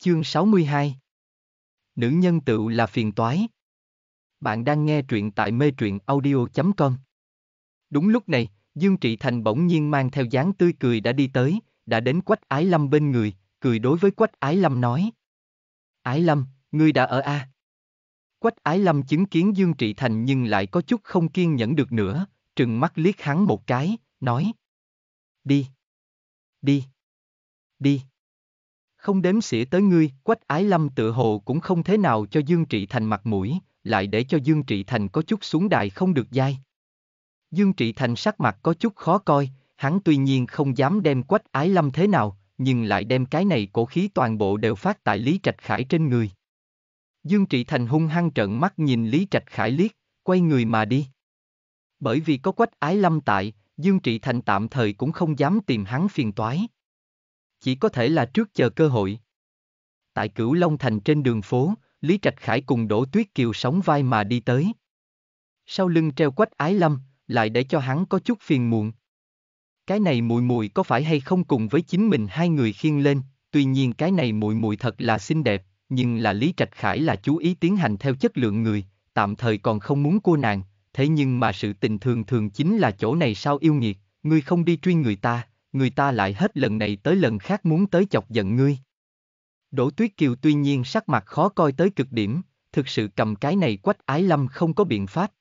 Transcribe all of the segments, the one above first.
Chương 62 Nữ nhân tựu là phiền toái. Bạn đang nghe truyện tại mê truyện audio.com Đúng lúc này, Dương Trị Thành bỗng nhiên mang theo dáng tươi cười đã đi tới, đã đến Quách Ái Lâm bên người, cười đối với Quách Ái Lâm nói. Ái Lâm, ngươi đã ở A. Quách Ái Lâm chứng kiến Dương Trị Thành nhưng lại có chút không kiên nhẫn được nữa, trừng mắt liếc hắn một cái, nói. Đi. Đi. Đi. Không đếm xỉa tới ngươi, quách ái lâm tự hồ cũng không thế nào cho Dương Trị Thành mặt mũi, lại để cho Dương Trị Thành có chút xuống đài không được dai. Dương Trị Thành sắc mặt có chút khó coi, hắn tuy nhiên không dám đem quách ái lâm thế nào, nhưng lại đem cái này cổ khí toàn bộ đều phát tại Lý Trạch Khải trên người. Dương Trị Thành hung hăng trợn mắt nhìn Lý Trạch Khải liếc, quay người mà đi. Bởi vì có quách ái lâm tại, Dương Trị Thành tạm thời cũng không dám tìm hắn phiền toái chỉ có thể là trước chờ cơ hội. Tại Cửu Long Thành trên đường phố, Lý Trạch Khải cùng Đỗ Tuyết Kiều sóng vai mà đi tới. Sau lưng treo quách ái lâm, lại để cho hắn có chút phiền muộn. Cái này mùi mùi có phải hay không cùng với chính mình hai người khiêng lên, tuy nhiên cái này mùi mùi thật là xinh đẹp, nhưng là Lý Trạch Khải là chú ý tiến hành theo chất lượng người, tạm thời còn không muốn cô nàng, thế nhưng mà sự tình thường thường chính là chỗ này sao yêu nghiệt, ngươi không đi truy người ta, người ta lại hết lần này tới lần khác muốn tới chọc giận ngươi. Đỗ Tuyết Kiều tuy nhiên sắc mặt khó coi tới cực điểm, thực sự cầm cái này quách ái lâm không có biện pháp.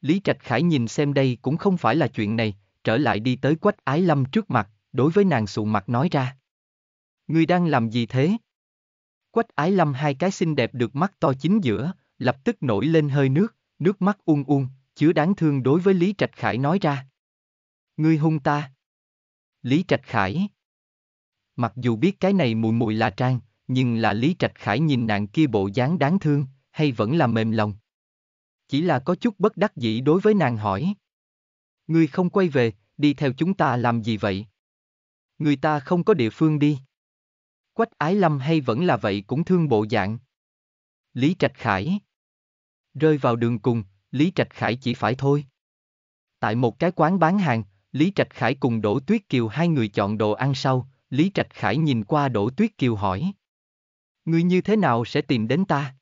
Lý Trạch Khải nhìn xem đây cũng không phải là chuyện này, trở lại đi tới quách ái lâm trước mặt, đối với nàng sụ mặt nói ra. Ngươi đang làm gì thế? Quách ái lâm hai cái xinh đẹp được mắt to chính giữa, lập tức nổi lên hơi nước, nước mắt ung ung, chứa đáng thương đối với Lý Trạch Khải nói ra. Ngươi hung ta. Lý Trạch Khải. Mặc dù biết cái này mùi mùi là trang, nhưng là Lý Trạch Khải nhìn nàng kia bộ dáng đáng thương, hay vẫn là mềm lòng. Chỉ là có chút bất đắc dĩ đối với nàng hỏi. Ngươi không quay về, đi theo chúng ta làm gì vậy? Người ta không có địa phương đi. Quách ái lâm hay vẫn là vậy cũng thương bộ dạng. Lý Trạch Khải Rơi vào đường cùng, Lý Trạch Khải chỉ phải thôi. Tại một cái quán bán hàng, Lý Trạch Khải cùng Đỗ Tuyết Kiều hai người chọn đồ ăn sau, Lý Trạch Khải nhìn qua Đỗ Tuyết Kiều hỏi. Ngươi như thế nào sẽ tìm đến ta?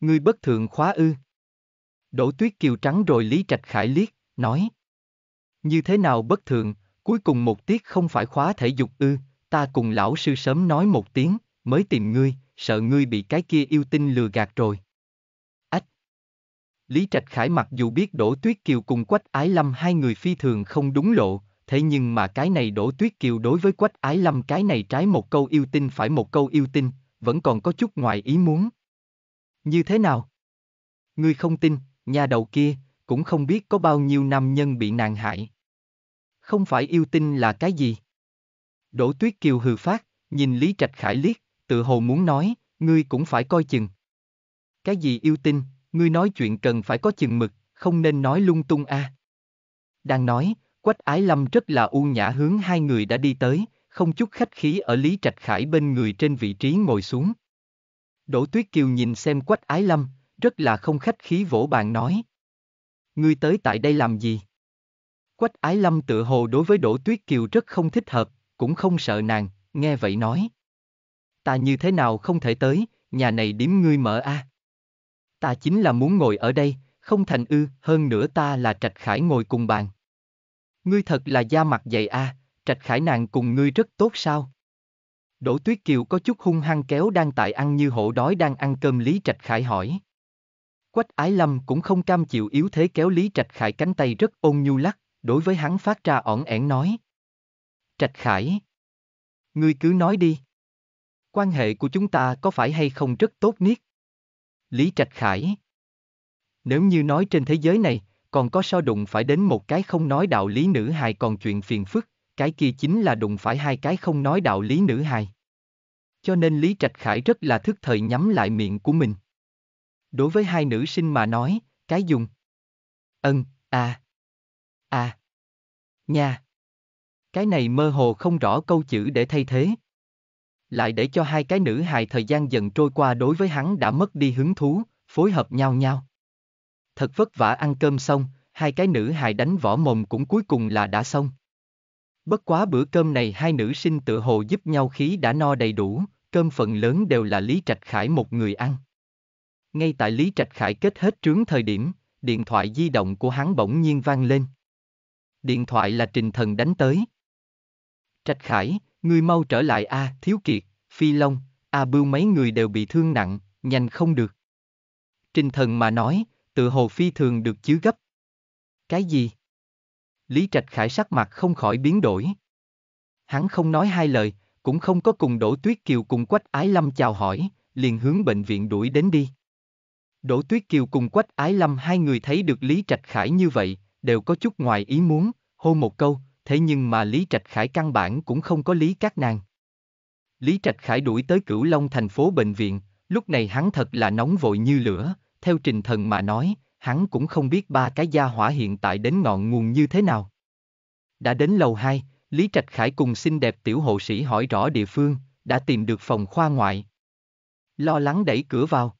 Ngươi bất thường khóa ư? Đỗ Tuyết Kiều trắng rồi Lý Trạch Khải liếc, nói. Như thế nào bất thường, cuối cùng một tiết không phải khóa thể dục ư, ta cùng lão sư sớm nói một tiếng, mới tìm ngươi, sợ ngươi bị cái kia yêu tinh lừa gạt rồi. Lý Trạch Khải mặc dù biết Đỗ Tuyết Kiều cùng Quách Ái Lâm hai người phi thường không đúng lộ, thế nhưng mà cái này Đỗ Tuyết Kiều đối với Quách Ái Lâm cái này trái một câu yêu tinh phải một câu yêu tinh, vẫn còn có chút ngoài ý muốn. Như thế nào? Ngươi không tin, nhà đầu kia, cũng không biết có bao nhiêu nam nhân bị nàng hại. Không phải yêu tinh là cái gì? Đỗ Tuyết Kiều hừ phát, nhìn Lý Trạch Khải liếc, tự hồ muốn nói, ngươi cũng phải coi chừng. Cái gì yêu tinh, ngươi nói chuyện cần phải có chừng mực, không nên nói lung tung a. À. Đang nói, Quách Ái Lâm rất là u nhã hướng hai người đã đi tới, không chút khách khí ở Lý Trạch Khải bên người trên vị trí ngồi xuống. Đỗ Tuyết Kiều nhìn xem Quách Ái Lâm, rất là không khách khí vỗ bàn nói. Ngươi tới tại đây làm gì? Quách Ái Lâm tự hồ đối với Đỗ Tuyết Kiều rất không thích hợp, cũng không sợ nàng, nghe vậy nói. Ta như thế nào không thể tới, nhà này điếm ngươi mở a. À? Ta chính là muốn ngồi ở đây, không thành ư, hơn nữa ta là Trạch Khải ngồi cùng bàn. Ngươi thật là da mặt dày a, à, Trạch Khải nàng cùng ngươi rất tốt sao? Đỗ Tuyết Kiều có chút hung hăng kéo đang tại ăn như hổ đói đang ăn cơm Lý Trạch Khải hỏi. Quách Ái Lâm cũng không cam chịu yếu thế kéo Lý Trạch Khải cánh tay rất ôn nhu lắc, đối với hắn phát ra ỏn ẻn nói. Trạch Khải. Ngươi cứ nói đi. Quan hệ của chúng ta có phải hay không rất tốt niết? Lý Trạch Khải Nếu như nói trên thế giới này, còn có so đụng phải đến một cái không nói đạo lý nữ hài còn chuyện phiền phức, cái kia chính là đụng phải hai cái không nói đạo lý nữ hài. Cho nên Lý Trạch Khải rất là thức thời nhắm lại miệng của mình. Đối với hai nữ sinh mà nói, cái dùng. Ân, à. À. Nha. Cái này mơ hồ không rõ câu chữ để thay thế lại để cho hai cái nữ hài thời gian dần trôi qua đối với hắn đã mất đi hứng thú, phối hợp nhau nhau. Thật vất vả ăn cơm xong, hai cái nữ hài đánh võ mồm cũng cuối cùng là đã xong. Bất quá bữa cơm này hai nữ sinh tự hồ giúp nhau khí đã no đầy đủ, cơm phần lớn đều là Lý Trạch Khải một người ăn. Ngay tại Lý Trạch Khải kết hết trướng thời điểm, điện thoại di động của hắn bỗng nhiên vang lên. Điện thoại là Trình Thần đánh tới. Trạch Khải, ngươi mau trở lại a, à, Thiếu Kiệt, Phi Long, A à Bưu mấy người đều bị thương nặng, nhanh không được. Trình thần mà nói, tự hồ phi thường được chiếu gấp. Cái gì? Lý Trạch Khải sắc mặt không khỏi biến đổi. Hắn không nói hai lời, cũng không có cùng Đỗ Tuyết Kiều cùng Quách Ái Lâm chào hỏi, liền hướng bệnh viện đuổi đến đi. Đỗ Tuyết Kiều cùng Quách Ái Lâm hai người thấy được Lý Trạch Khải như vậy, đều có chút ngoài ý muốn, hô một câu, thế nhưng mà Lý Trạch Khải căn bản cũng không có lý các nàng. Lý Trạch Khải đuổi tới Cửu Long thành phố bệnh viện, lúc này hắn thật là nóng vội như lửa, theo trình thần mà nói, hắn cũng không biết ba cái gia hỏa hiện tại đến ngọn nguồn như thế nào. Đã đến lầu 2, Lý Trạch Khải cùng xinh đẹp tiểu hộ sĩ hỏi rõ địa phương, đã tìm được phòng khoa ngoại. Lo lắng đẩy cửa vào.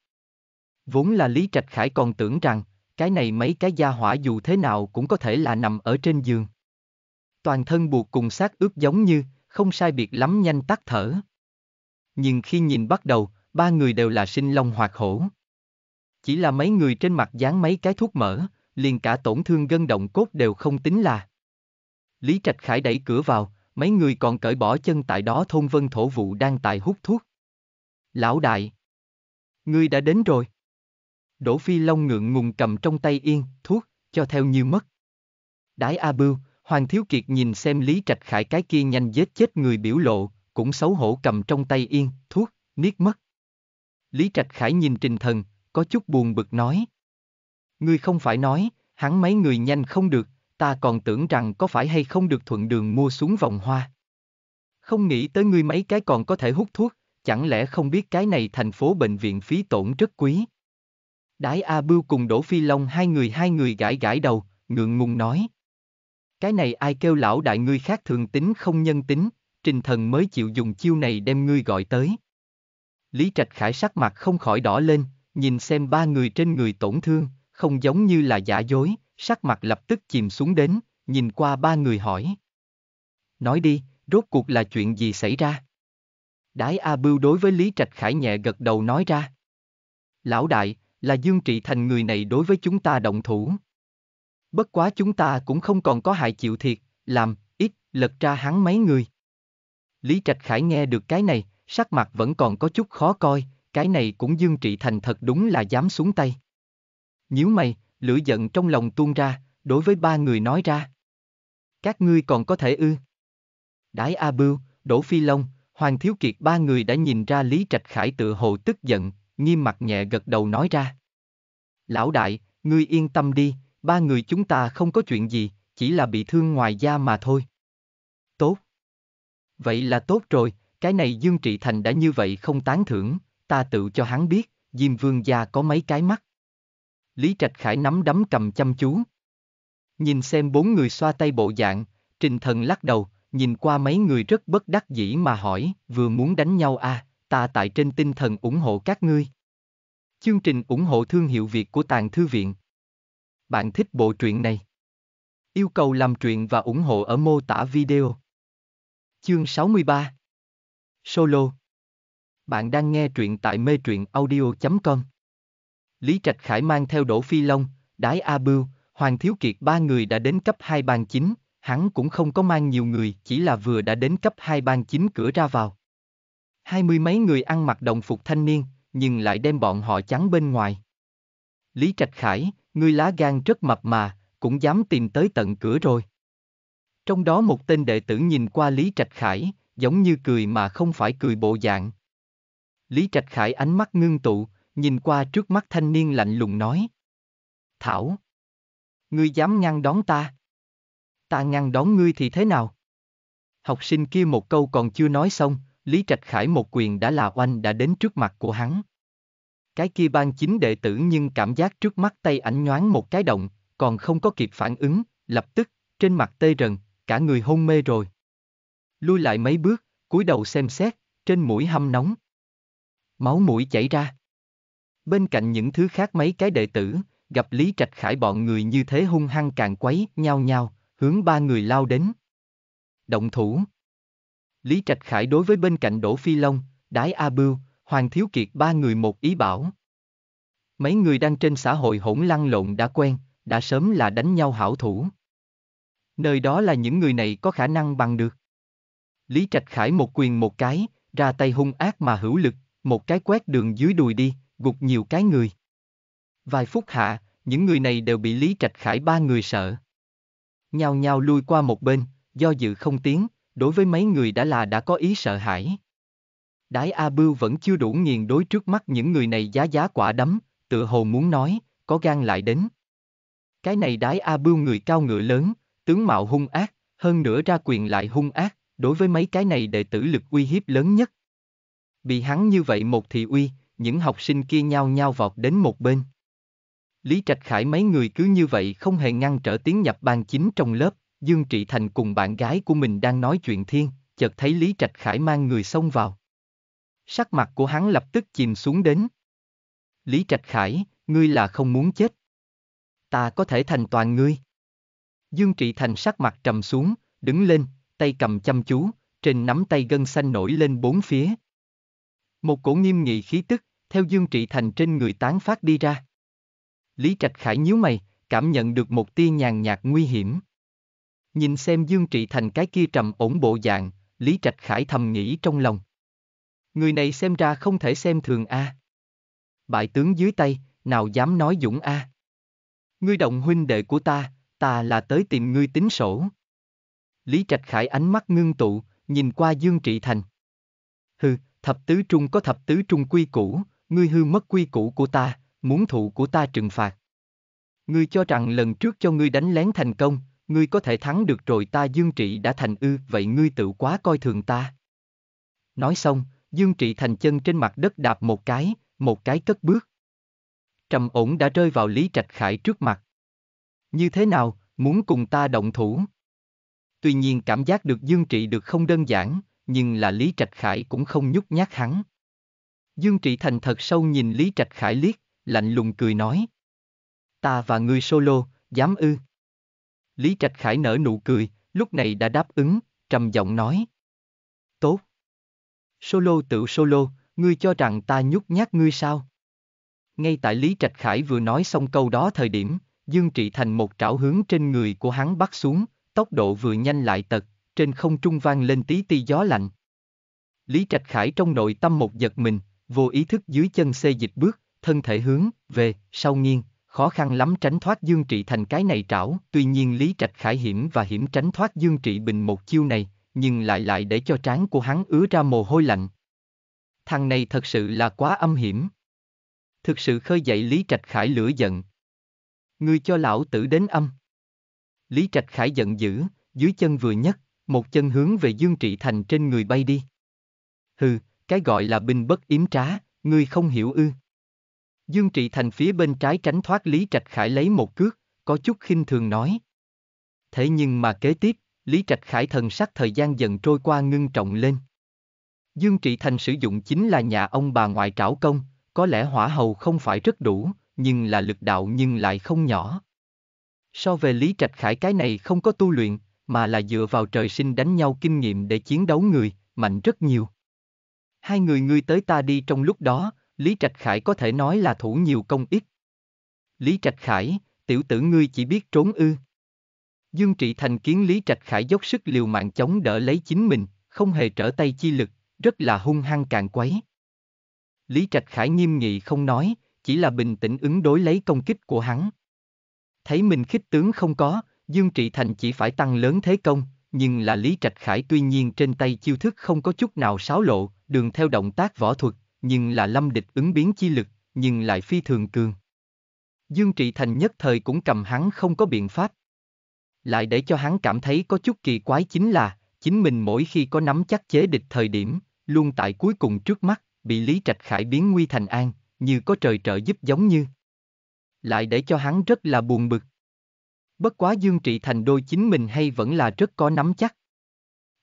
Vốn là Lý Trạch Khải còn tưởng rằng, cái này mấy cái gia hỏa dù thế nào cũng có thể là nằm ở trên giường toàn thân buộc cùng xác ướp giống như, không sai biệt lắm nhanh tắt thở. Nhưng khi nhìn bắt đầu, ba người đều là sinh long hoạt hổ. Chỉ là mấy người trên mặt dán mấy cái thuốc mỡ, liền cả tổn thương gân động cốt đều không tính là. Lý Trạch Khải đẩy cửa vào, mấy người còn cởi bỏ chân tại đó thôn vân thổ vụ đang tại hút thuốc. Lão đại! Ngươi đã đến rồi. Đỗ Phi Long ngượng ngùng cầm trong tay yên, thuốc, cho theo như mất. Đái A Bưu, Hoàng Thiếu Kiệt nhìn xem Lý Trạch Khải cái kia nhanh giết chết người biểu lộ, cũng xấu hổ cầm trong tay yên, thuốc, niết mất. Lý Trạch Khải nhìn Trình Thần, có chút buồn bực nói. Ngươi không phải nói, hắn mấy người nhanh không được, ta còn tưởng rằng có phải hay không được thuận đường mua xuống vòng hoa. Không nghĩ tới ngươi mấy cái còn có thể hút thuốc, chẳng lẽ không biết cái này thành phố bệnh viện phí tổn rất quý. Đái A Bưu cùng Đỗ Phi Long hai người hai người gãi gãi đầu, ngượng ngùng nói. Cái này ai kêu lão đại ngươi khác thường tính không nhân tính, trình thần mới chịu dùng chiêu này đem ngươi gọi tới. Lý Trạch Khải sắc mặt không khỏi đỏ lên, nhìn xem ba người trên người tổn thương, không giống như là giả dối, sắc mặt lập tức chìm xuống đến, nhìn qua ba người hỏi. Nói đi, rốt cuộc là chuyện gì xảy ra? Đái A Bưu đối với Lý Trạch Khải nhẹ gật đầu nói ra. Lão đại, là Dương Trị Thành người này đối với chúng ta động thủ. Bất quá chúng ta cũng không còn có hại chịu thiệt, làm, ít, lật ra hắn mấy người. Lý Trạch Khải nghe được cái này, sắc mặt vẫn còn có chút khó coi, cái này cũng Dương Trị Thành thật đúng là dám xuống tay. Nhíu mày, lửa giận trong lòng tuôn ra, đối với ba người nói ra. Các ngươi còn có thể ư. Đái A Bưu, Đỗ Phi Long, Hoàng Thiếu Kiệt ba người đã nhìn ra Lý Trạch Khải tự hồ tức giận, nghiêm mặt nhẹ gật đầu nói ra. Lão đại, ngươi yên tâm đi, ba người chúng ta không có chuyện gì, chỉ là bị thương ngoài da mà thôi. Tốt. Vậy là tốt rồi, cái này Dương Trị Thành đã như vậy không tán thưởng, ta tự cho hắn biết, Diêm Vương gia có mấy cái mắt. Lý Trạch Khải nắm đấm cầm chăm chú. Nhìn xem bốn người xoa tay bộ dạng, Trình Thần lắc đầu, nhìn qua mấy người rất bất đắc dĩ mà hỏi, vừa muốn đánh nhau à, ta tại trên tinh thần ủng hộ các ngươi. Chương trình ủng hộ thương hiệu Việt của Tàng Thư Viện bạn thích bộ truyện này. Yêu cầu làm truyện và ủng hộ ở mô tả video. Chương 63 Solo Bạn đang nghe truyện tại mê truyện audio.com Lý Trạch Khải mang theo Đỗ Phi Long, Đái A Bưu, Hoàng Thiếu Kiệt ba người đã đến cấp 2 bàn chính, hắn cũng không có mang nhiều người, chỉ là vừa đã đến cấp 2 bàn chính cửa ra vào. Hai mươi mấy người ăn mặc đồng phục thanh niên, nhưng lại đem bọn họ chắn bên ngoài. Lý Trạch Khải, ngươi lá gan rất mập mà, cũng dám tìm tới tận cửa rồi. Trong đó một tên đệ tử nhìn qua Lý Trạch Khải, giống như cười mà không phải cười bộ dạng. Lý Trạch Khải ánh mắt ngưng tụ, nhìn qua trước mắt thanh niên lạnh lùng nói. Thảo! Ngươi dám ngăn đón ta? Ta ngăn đón ngươi thì thế nào? Học sinh kia một câu còn chưa nói xong, Lý Trạch Khải một quyền đã là oanh đã đến trước mặt của hắn cái kia ban chính đệ tử nhưng cảm giác trước mắt tay ảnh nhoáng một cái động, còn không có kịp phản ứng, lập tức, trên mặt tê rần, cả người hôn mê rồi. Lui lại mấy bước, cúi đầu xem xét, trên mũi hâm nóng. Máu mũi chảy ra. Bên cạnh những thứ khác mấy cái đệ tử, gặp Lý Trạch Khải bọn người như thế hung hăng càng quấy, nhau nhau, hướng ba người lao đến. Động thủ. Lý Trạch Khải đối với bên cạnh Đỗ Phi Long, Đái A Bưu, Hoàng Thiếu Kiệt ba người một ý bảo. Mấy người đang trên xã hội hỗn lăn lộn đã quen, đã sớm là đánh nhau hảo thủ. Nơi đó là những người này có khả năng bằng được. Lý Trạch Khải một quyền một cái, ra tay hung ác mà hữu lực, một cái quét đường dưới đùi đi, gục nhiều cái người. Vài phút hạ, những người này đều bị Lý Trạch Khải ba người sợ. Nhao nhao lui qua một bên, do dự không tiếng, đối với mấy người đã là đã có ý sợ hãi. Đái A Bưu vẫn chưa đủ nghiền đối trước mắt những người này giá giá quả đấm, tựa hồ muốn nói, có gan lại đến. Cái này đái A Bưu người cao ngựa lớn, tướng mạo hung ác, hơn nữa ra quyền lại hung ác, đối với mấy cái này đệ tử lực uy hiếp lớn nhất. Bị hắn như vậy một thì uy, những học sinh kia nhao nhao vọt đến một bên. Lý Trạch Khải mấy người cứ như vậy không hề ngăn trở tiếng nhập ban chính trong lớp, Dương Trị Thành cùng bạn gái của mình đang nói chuyện thiên, chợt thấy Lý Trạch Khải mang người xông vào sắc mặt của hắn lập tức chìm xuống đến. Lý Trạch Khải, ngươi là không muốn chết. Ta có thể thành toàn ngươi. Dương Trị Thành sắc mặt trầm xuống, đứng lên, tay cầm chăm chú, trên nắm tay gân xanh nổi lên bốn phía. Một cổ nghiêm nghị khí tức, theo Dương Trị Thành trên người tán phát đi ra. Lý Trạch Khải nhíu mày, cảm nhận được một tia nhàn nhạt nguy hiểm. Nhìn xem Dương Trị Thành cái kia trầm ổn bộ dạng, Lý Trạch Khải thầm nghĩ trong lòng người này xem ra không thể xem thường a. À. Bại tướng dưới tay, nào dám nói dũng a. À. Ngươi động huynh đệ của ta, ta là tới tìm ngươi tính sổ. Lý Trạch Khải ánh mắt ngưng tụ, nhìn qua Dương Trị Thành. hư thập tứ trung có thập tứ trung quy củ, ngươi hư mất quy củ của ta, muốn thụ của ta trừng phạt. Ngươi cho rằng lần trước cho ngươi đánh lén thành công, ngươi có thể thắng được rồi ta Dương Trị đã thành ư, vậy ngươi tự quá coi thường ta. Nói xong, Dương Trị Thành chân trên mặt đất đạp một cái, một cái cất bước. Trầm ổn đã rơi vào Lý Trạch Khải trước mặt. Như thế nào, muốn cùng ta động thủ? Tuy nhiên cảm giác được Dương Trị được không đơn giản, nhưng là Lý Trạch Khải cũng không nhút nhát hắn. Dương Trị Thành thật sâu nhìn Lý Trạch Khải liếc, lạnh lùng cười nói. Ta và ngươi solo, dám ư. Lý Trạch Khải nở nụ cười, lúc này đã đáp ứng, trầm giọng nói. Tốt. Solo tự solo, ngươi cho rằng ta nhút nhát ngươi sao? Ngay tại Lý Trạch Khải vừa nói xong câu đó thời điểm, Dương Trị Thành một trảo hướng trên người của hắn bắt xuống, tốc độ vừa nhanh lại tật, trên không trung vang lên tí ti gió lạnh. Lý Trạch Khải trong nội tâm một giật mình, vô ý thức dưới chân xê dịch bước, thân thể hướng, về, sau nghiêng, khó khăn lắm tránh thoát Dương Trị Thành cái này trảo, tuy nhiên Lý Trạch Khải hiểm và hiểm tránh thoát Dương Trị Bình một chiêu này, nhưng lại lại để cho trán của hắn ứa ra mồ hôi lạnh. Thằng này thật sự là quá âm hiểm. Thực sự khơi dậy Lý Trạch Khải lửa giận. Ngươi cho lão tử đến âm. Lý Trạch Khải giận dữ, dưới chân vừa nhấc, một chân hướng về Dương Trị Thành trên người bay đi. Hừ, cái gọi là binh bất yếm trá, ngươi không hiểu ư. Dương Trị Thành phía bên trái tránh thoát Lý Trạch Khải lấy một cước, có chút khinh thường nói. Thế nhưng mà kế tiếp, Lý Trạch Khải thần sắc thời gian dần trôi qua ngưng trọng lên. Dương Trị Thành sử dụng chính là nhà ông bà ngoại trảo công, có lẽ hỏa hầu không phải rất đủ, nhưng là lực đạo nhưng lại không nhỏ. So về Lý Trạch Khải cái này không có tu luyện, mà là dựa vào trời sinh đánh nhau kinh nghiệm để chiến đấu người, mạnh rất nhiều. Hai người ngươi tới ta đi trong lúc đó, Lý Trạch Khải có thể nói là thủ nhiều công ít. Lý Trạch Khải, tiểu tử ngươi chỉ biết trốn ư. Dương Trị Thành kiến Lý Trạch Khải dốc sức liều mạng chống đỡ lấy chính mình, không hề trở tay chi lực, rất là hung hăng càng quấy. Lý Trạch Khải nghiêm nghị không nói, chỉ là bình tĩnh ứng đối lấy công kích của hắn. Thấy mình khích tướng không có, Dương Trị Thành chỉ phải tăng lớn thế công, nhưng là Lý Trạch Khải tuy nhiên trên tay chiêu thức không có chút nào xáo lộ, đường theo động tác võ thuật, nhưng là lâm địch ứng biến chi lực, nhưng lại phi thường cường. Dương Trị Thành nhất thời cũng cầm hắn không có biện pháp, lại để cho hắn cảm thấy có chút kỳ quái chính là, chính mình mỗi khi có nắm chắc chế địch thời điểm, luôn tại cuối cùng trước mắt, bị Lý Trạch Khải biến nguy thành an, như có trời trợ giúp giống như. Lại để cho hắn rất là buồn bực. Bất quá Dương Trị Thành đôi chính mình hay vẫn là rất có nắm chắc.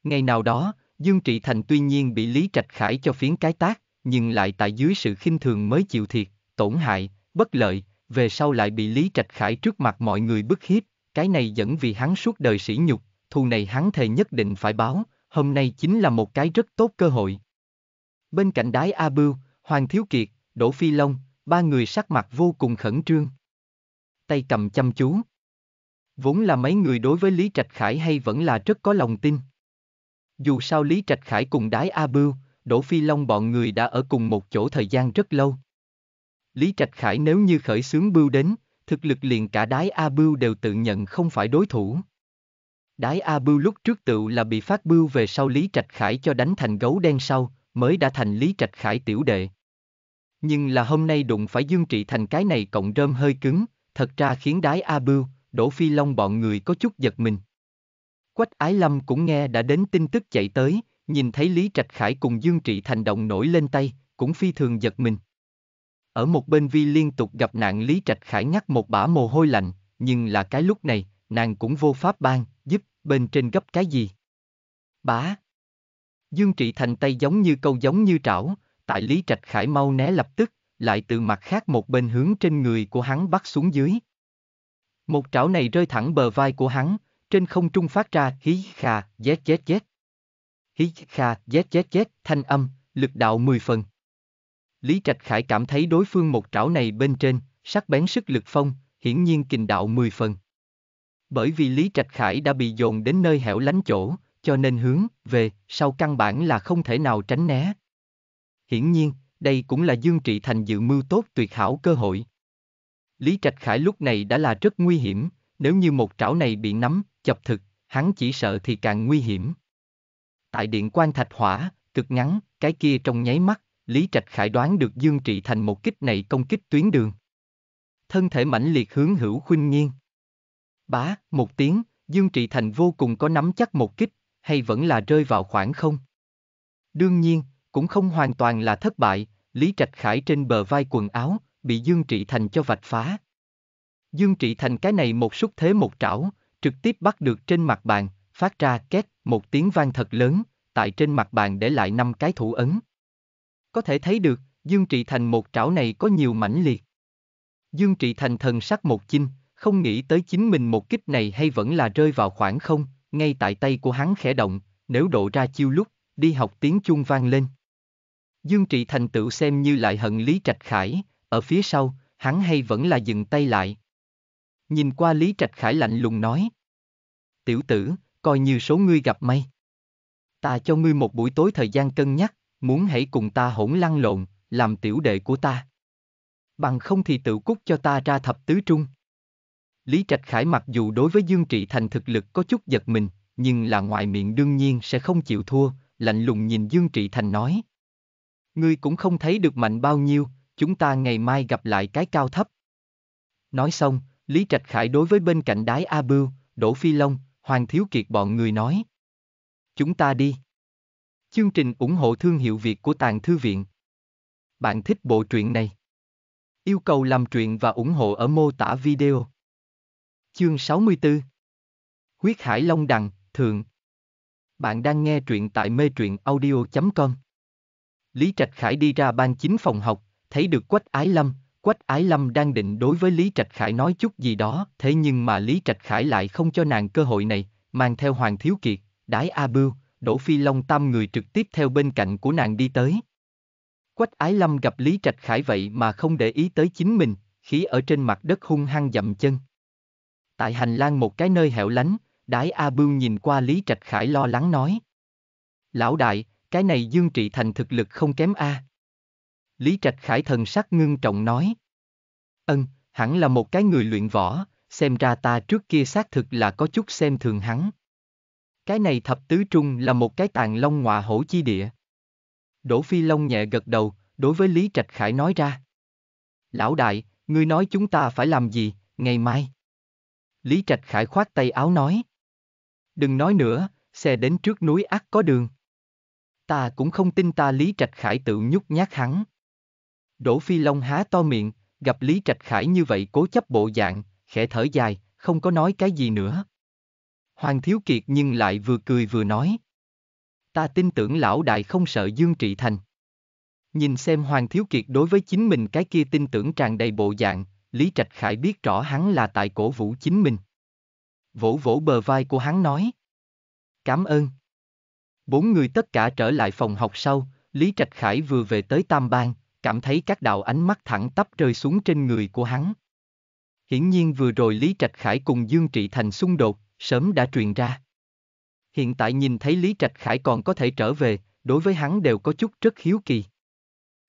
Ngày nào đó, Dương Trị Thành tuy nhiên bị Lý Trạch Khải cho phiến cái tác, nhưng lại tại dưới sự khinh thường mới chịu thiệt, tổn hại, bất lợi, về sau lại bị Lý Trạch Khải trước mặt mọi người bức hiếp, cái này dẫn vì hắn suốt đời sỉ nhục, thù này hắn thề nhất định phải báo, hôm nay chính là một cái rất tốt cơ hội. Bên cạnh đái A Bưu, Hoàng Thiếu Kiệt, Đỗ Phi Long, ba người sắc mặt vô cùng khẩn trương. Tay cầm chăm chú. Vốn là mấy người đối với Lý Trạch Khải hay vẫn là rất có lòng tin. Dù sao Lý Trạch Khải cùng đái A Bưu, Đỗ Phi Long bọn người đã ở cùng một chỗ thời gian rất lâu. Lý Trạch Khải nếu như khởi xướng bưu đến, thực lực liền cả đái A Bưu đều tự nhận không phải đối thủ. Đái A Bưu lúc trước tự là bị phát bưu về sau Lý Trạch Khải cho đánh thành gấu đen sau, mới đã thành Lý Trạch Khải tiểu đệ. Nhưng là hôm nay đụng phải Dương Trị thành cái này cộng rơm hơi cứng, thật ra khiến đái A Bưu, Đỗ Phi Long bọn người có chút giật mình. Quách Ái Lâm cũng nghe đã đến tin tức chạy tới, nhìn thấy Lý Trạch Khải cùng Dương Trị thành động nổi lên tay, cũng phi thường giật mình. Ở một bên vi liên tục gặp nạn Lý Trạch Khải ngắt một bả mồ hôi lạnh, nhưng là cái lúc này, nàng cũng vô pháp ban, giúp, bên trên gấp cái gì. Bá. Dương Trị Thành tay giống như câu giống như trảo, tại Lý Trạch Khải mau né lập tức, lại từ mặt khác một bên hướng trên người của hắn bắt xuống dưới. Một trảo này rơi thẳng bờ vai của hắn, trên không trung phát ra hí kha zét zét zét. Hí kha zét zét zét, thanh âm, lực đạo mười phần. Lý Trạch Khải cảm thấy đối phương một trảo này bên trên, sắc bén sức lực phong, hiển nhiên kình đạo mười phần. Bởi vì Lý Trạch Khải đã bị dồn đến nơi hẻo lánh chỗ, cho nên hướng về sau căn bản là không thể nào tránh né. Hiển nhiên, đây cũng là Dương Trị Thành dự mưu tốt tuyệt hảo cơ hội. Lý Trạch Khải lúc này đã là rất nguy hiểm, nếu như một trảo này bị nắm, chập thực, hắn chỉ sợ thì càng nguy hiểm. Tại điện quan thạch hỏa, cực ngắn, cái kia trong nháy mắt, Lý Trạch Khải đoán được Dương Trị Thành một kích này công kích tuyến đường. Thân thể mãnh liệt hướng hữu khuynh nhiên. Bá, một tiếng, Dương Trị Thành vô cùng có nắm chắc một kích, hay vẫn là rơi vào khoảng không? Đương nhiên, cũng không hoàn toàn là thất bại, Lý Trạch Khải trên bờ vai quần áo, bị Dương Trị Thành cho vạch phá. Dương Trị Thành cái này một xúc thế một trảo, trực tiếp bắt được trên mặt bàn, phát ra két một tiếng vang thật lớn, tại trên mặt bàn để lại năm cái thủ ấn. Có thể thấy được, Dương Trị Thành một trảo này có nhiều mãnh liệt. Dương Trị Thành thần sắc một chinh, không nghĩ tới chính mình một kích này hay vẫn là rơi vào khoảng không, ngay tại tay của hắn khẽ động, nếu độ ra chiêu lúc, đi học tiếng chuông vang lên. Dương Trị Thành tựu xem như lại hận Lý Trạch Khải, ở phía sau, hắn hay vẫn là dừng tay lại. Nhìn qua Lý Trạch Khải lạnh lùng nói. Tiểu tử, coi như số ngươi gặp may. Ta cho ngươi một buổi tối thời gian cân nhắc, muốn hãy cùng ta hỗn lăn lộn, làm tiểu đệ của ta. Bằng không thì tự cút cho ta ra thập tứ trung. Lý Trạch Khải mặc dù đối với Dương Trị Thành thực lực có chút giật mình, nhưng là ngoài miệng đương nhiên sẽ không chịu thua, lạnh lùng nhìn Dương Trị Thành nói. Ngươi cũng không thấy được mạnh bao nhiêu, chúng ta ngày mai gặp lại cái cao thấp. Nói xong, Lý Trạch Khải đối với bên cạnh đái A Bưu, Đỗ Phi Long, Hoàng Thiếu Kiệt bọn người nói. Chúng ta đi. Chương trình ủng hộ thương hiệu Việt của Tàng Thư Viện. Bạn thích bộ truyện này? Yêu cầu làm truyện và ủng hộ ở mô tả video. Chương 64 Huyết Hải Long Đằng, Thượng Bạn đang nghe truyện tại mê truyện audio.com Lý Trạch Khải đi ra ban chính phòng học, thấy được Quách Ái Lâm, Quách Ái Lâm đang định đối với Lý Trạch Khải nói chút gì đó, thế nhưng mà Lý Trạch Khải lại không cho nàng cơ hội này, mang theo Hoàng Thiếu Kiệt, Đái A Bưu, Đỗ Phi Long tam người trực tiếp theo bên cạnh của nàng đi tới. Quách Ái Lâm gặp Lý Trạch Khải vậy mà không để ý tới chính mình, khí ở trên mặt đất hung hăng dậm chân. Tại hành lang một cái nơi hẻo lánh, Đái A Bưu nhìn qua Lý Trạch Khải lo lắng nói. Lão đại, cái này Dương Trị Thành thực lực không kém A. Lý Trạch Khải thần sắc ngưng trọng nói. Ân, hẳn là một cái người luyện võ, xem ra ta trước kia xác thực là có chút xem thường hắn. Cái này thập tứ trung là một cái tàn long ngọa hổ chi địa. Đỗ Phi Long nhẹ gật đầu, đối với Lý Trạch Khải nói ra. Lão đại, ngươi nói chúng ta phải làm gì, ngày mai? Lý Trạch Khải khoát tay áo nói. Đừng nói nữa, xe đến trước núi ắt có đường. Ta cũng không tin ta Lý Trạch Khải tự nhút nhát hắn. Đỗ Phi Long há to miệng, gặp Lý Trạch Khải như vậy cố chấp bộ dạng, khẽ thở dài, không có nói cái gì nữa. Hoàng Thiếu Kiệt nhưng lại vừa cười vừa nói. Ta tin tưởng lão đại không sợ Dương Trị Thành. Nhìn xem Hoàng Thiếu Kiệt đối với chính mình cái kia tin tưởng tràn đầy bộ dạng, Lý Trạch Khải biết rõ hắn là tại cổ vũ chính mình. Vỗ vỗ bờ vai của hắn nói. Cảm ơn. Bốn người tất cả trở lại phòng học sau, Lý Trạch Khải vừa về tới Tam Bang, cảm thấy các đạo ánh mắt thẳng tắp rơi xuống trên người của hắn. Hiển nhiên vừa rồi Lý Trạch Khải cùng Dương Trị Thành xung đột, sớm đã truyền ra. Hiện tại nhìn thấy Lý Trạch Khải còn có thể trở về, đối với hắn đều có chút rất hiếu kỳ.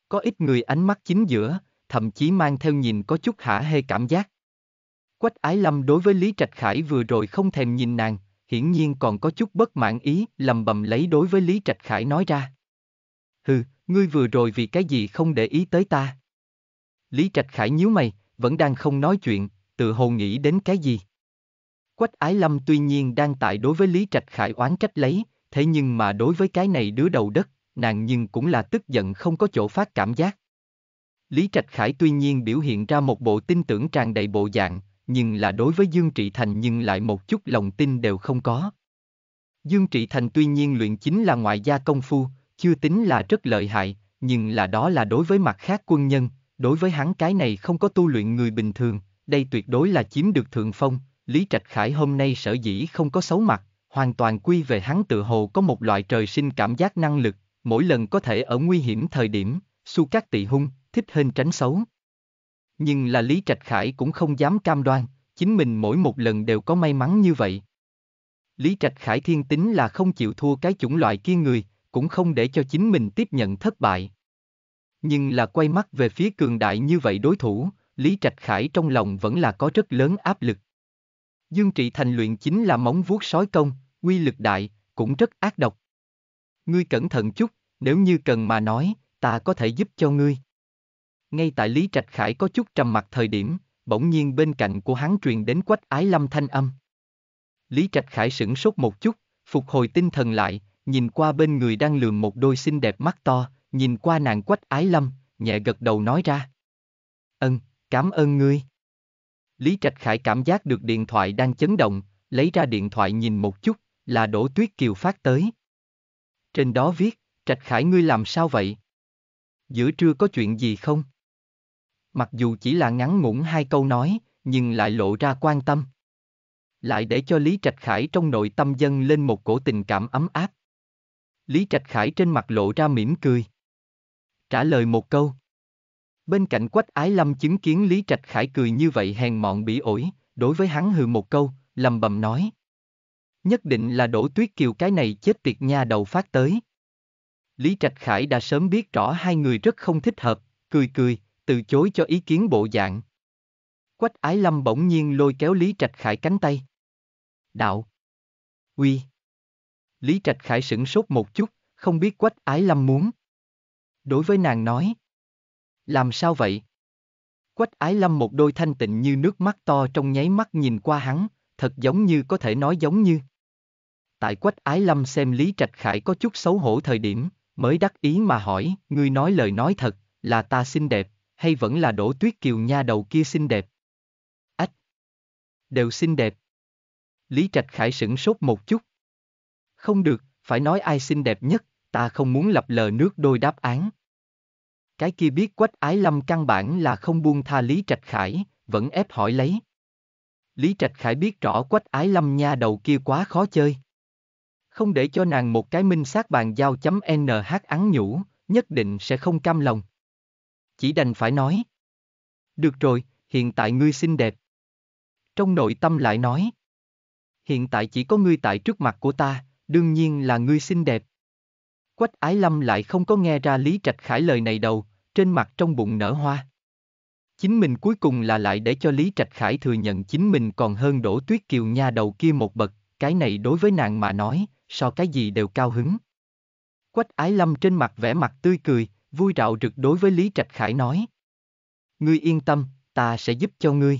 Có ít người ánh mắt chính giữa, thậm chí mang theo nhìn có chút hả hê cảm giác. Quách Ái Lâm đối với Lý Trạch Khải vừa rồi không thèm nhìn nàng, hiển nhiên còn có chút bất mãn ý, lầm bầm lấy đối với Lý Trạch Khải nói ra. Hừ, ngươi vừa rồi vì cái gì không để ý tới ta? Lý Trạch Khải nhíu mày, vẫn đang không nói chuyện, tự hồ nghĩ đến cái gì. Quách Ái Lâm tuy nhiên đang tại đối với Lý Trạch Khải oán trách lấy, thế nhưng mà đối với cái này đứa đầu đất, nàng nhưng cũng là tức giận không có chỗ phát cảm giác. Lý Trạch Khải tuy nhiên biểu hiện ra một bộ tin tưởng tràn đầy bộ dạng, nhưng là đối với Dương Trị Thành nhưng lại một chút lòng tin đều không có. Dương Trị Thành tuy nhiên luyện chính là ngoại gia công phu, chưa tính là rất lợi hại, nhưng là đó là đối với mặt khác quân nhân, đối với hắn cái này không có tu luyện người bình thường, đây tuyệt đối là chiếm được thượng phong, Lý Trạch Khải hôm nay sở dĩ không có xấu mặt, hoàn toàn quy về hắn tự hồ có một loại trời sinh cảm giác năng lực, mỗi lần có thể ở nguy hiểm thời điểm, su các tị hung, thích hên tránh xấu. Nhưng là Lý Trạch Khải cũng không dám cam đoan, chính mình mỗi một lần đều có may mắn như vậy. Lý Trạch Khải thiên tính là không chịu thua cái chủng loại kia người, cũng không để cho chính mình tiếp nhận thất bại. Nhưng là quay mắt về phía cường đại như vậy đối thủ, Lý Trạch Khải trong lòng vẫn là có rất lớn áp lực. Dương Trị Thành luyện chính là móng vuốt sói công, uy lực đại, cũng rất ác độc. Ngươi cẩn thận chút, nếu như cần mà nói, ta có thể giúp cho ngươi. Ngay tại Lý Trạch Khải có chút trầm mặt thời điểm, bỗng nhiên bên cạnh của hắn truyền đến quách ái lâm thanh âm. Lý Trạch Khải sửng sốt một chút, phục hồi tinh thần lại, nhìn qua bên người đang lườm một đôi xinh đẹp mắt to, nhìn qua nàng quách ái lâm, nhẹ gật đầu nói ra. Ân, cảm ơn ngươi. Lý Trạch Khải cảm giác được điện thoại đang chấn động, lấy ra điện thoại nhìn một chút, là Đỗ Tuyết Kiều phát tới. Trên đó viết, Trạch Khải ngươi làm sao vậy? Giữa trưa có chuyện gì không? Mặc dù chỉ là ngắn ngủn hai câu nói, nhưng lại lộ ra quan tâm. Lại để cho Lý Trạch Khải trong nội tâm dân lên một cổ tình cảm ấm áp. Lý Trạch Khải trên mặt lộ ra mỉm cười. Trả lời một câu. Bên cạnh Quách Ái Lâm chứng kiến Lý Trạch Khải cười như vậy hèn mọn bị ổi, đối với hắn hừ một câu, lầm bầm nói. Nhất định là đổ tuyết kiều cái này chết tiệt nha đầu phát tới. Lý Trạch Khải đã sớm biết rõ hai người rất không thích hợp, cười cười, từ chối cho ý kiến bộ dạng. Quách Ái Lâm bỗng nhiên lôi kéo Lý Trạch Khải cánh tay. Đạo. Uy. Lý Trạch Khải sửng sốt một chút, không biết Quách Ái Lâm muốn. Đối với nàng nói. Làm sao vậy? Quách ái lâm một đôi thanh tịnh như nước mắt to trong nháy mắt nhìn qua hắn, thật giống như có thể nói giống như. Tại quách ái lâm xem Lý Trạch Khải có chút xấu hổ thời điểm, mới đắc ý mà hỏi, ngươi nói lời nói thật, là ta xinh đẹp, hay vẫn là đổ tuyết kiều nha đầu kia xinh đẹp? Ách! Đều xinh đẹp. Lý Trạch Khải sửng sốt một chút. Không được, phải nói ai xinh đẹp nhất, ta không muốn lập lờ nước đôi đáp án. Cái kia biết quách ái lâm căn bản là không buông tha Lý Trạch Khải, vẫn ép hỏi lấy. Lý Trạch Khải biết rõ quách ái lâm nha đầu kia quá khó chơi. Không để cho nàng một cái minh sát bàn giao chấm NH án nhũ, nhất định sẽ không cam lòng. Chỉ đành phải nói. Được rồi, hiện tại ngươi xinh đẹp. Trong nội tâm lại nói. Hiện tại chỉ có ngươi tại trước mặt của ta, đương nhiên là ngươi xinh đẹp. Quách Ái Lâm lại không có nghe ra Lý Trạch Khải lời này đâu, trên mặt trong bụng nở hoa. Chính mình cuối cùng là lại để cho Lý Trạch Khải thừa nhận chính mình còn hơn đổ tuyết kiều nha đầu kia một bậc, cái này đối với nàng mà nói, so cái gì đều cao hứng. Quách Ái Lâm trên mặt vẻ mặt tươi cười, vui rạo rực đối với Lý Trạch Khải nói. Ngươi yên tâm, ta sẽ giúp cho ngươi.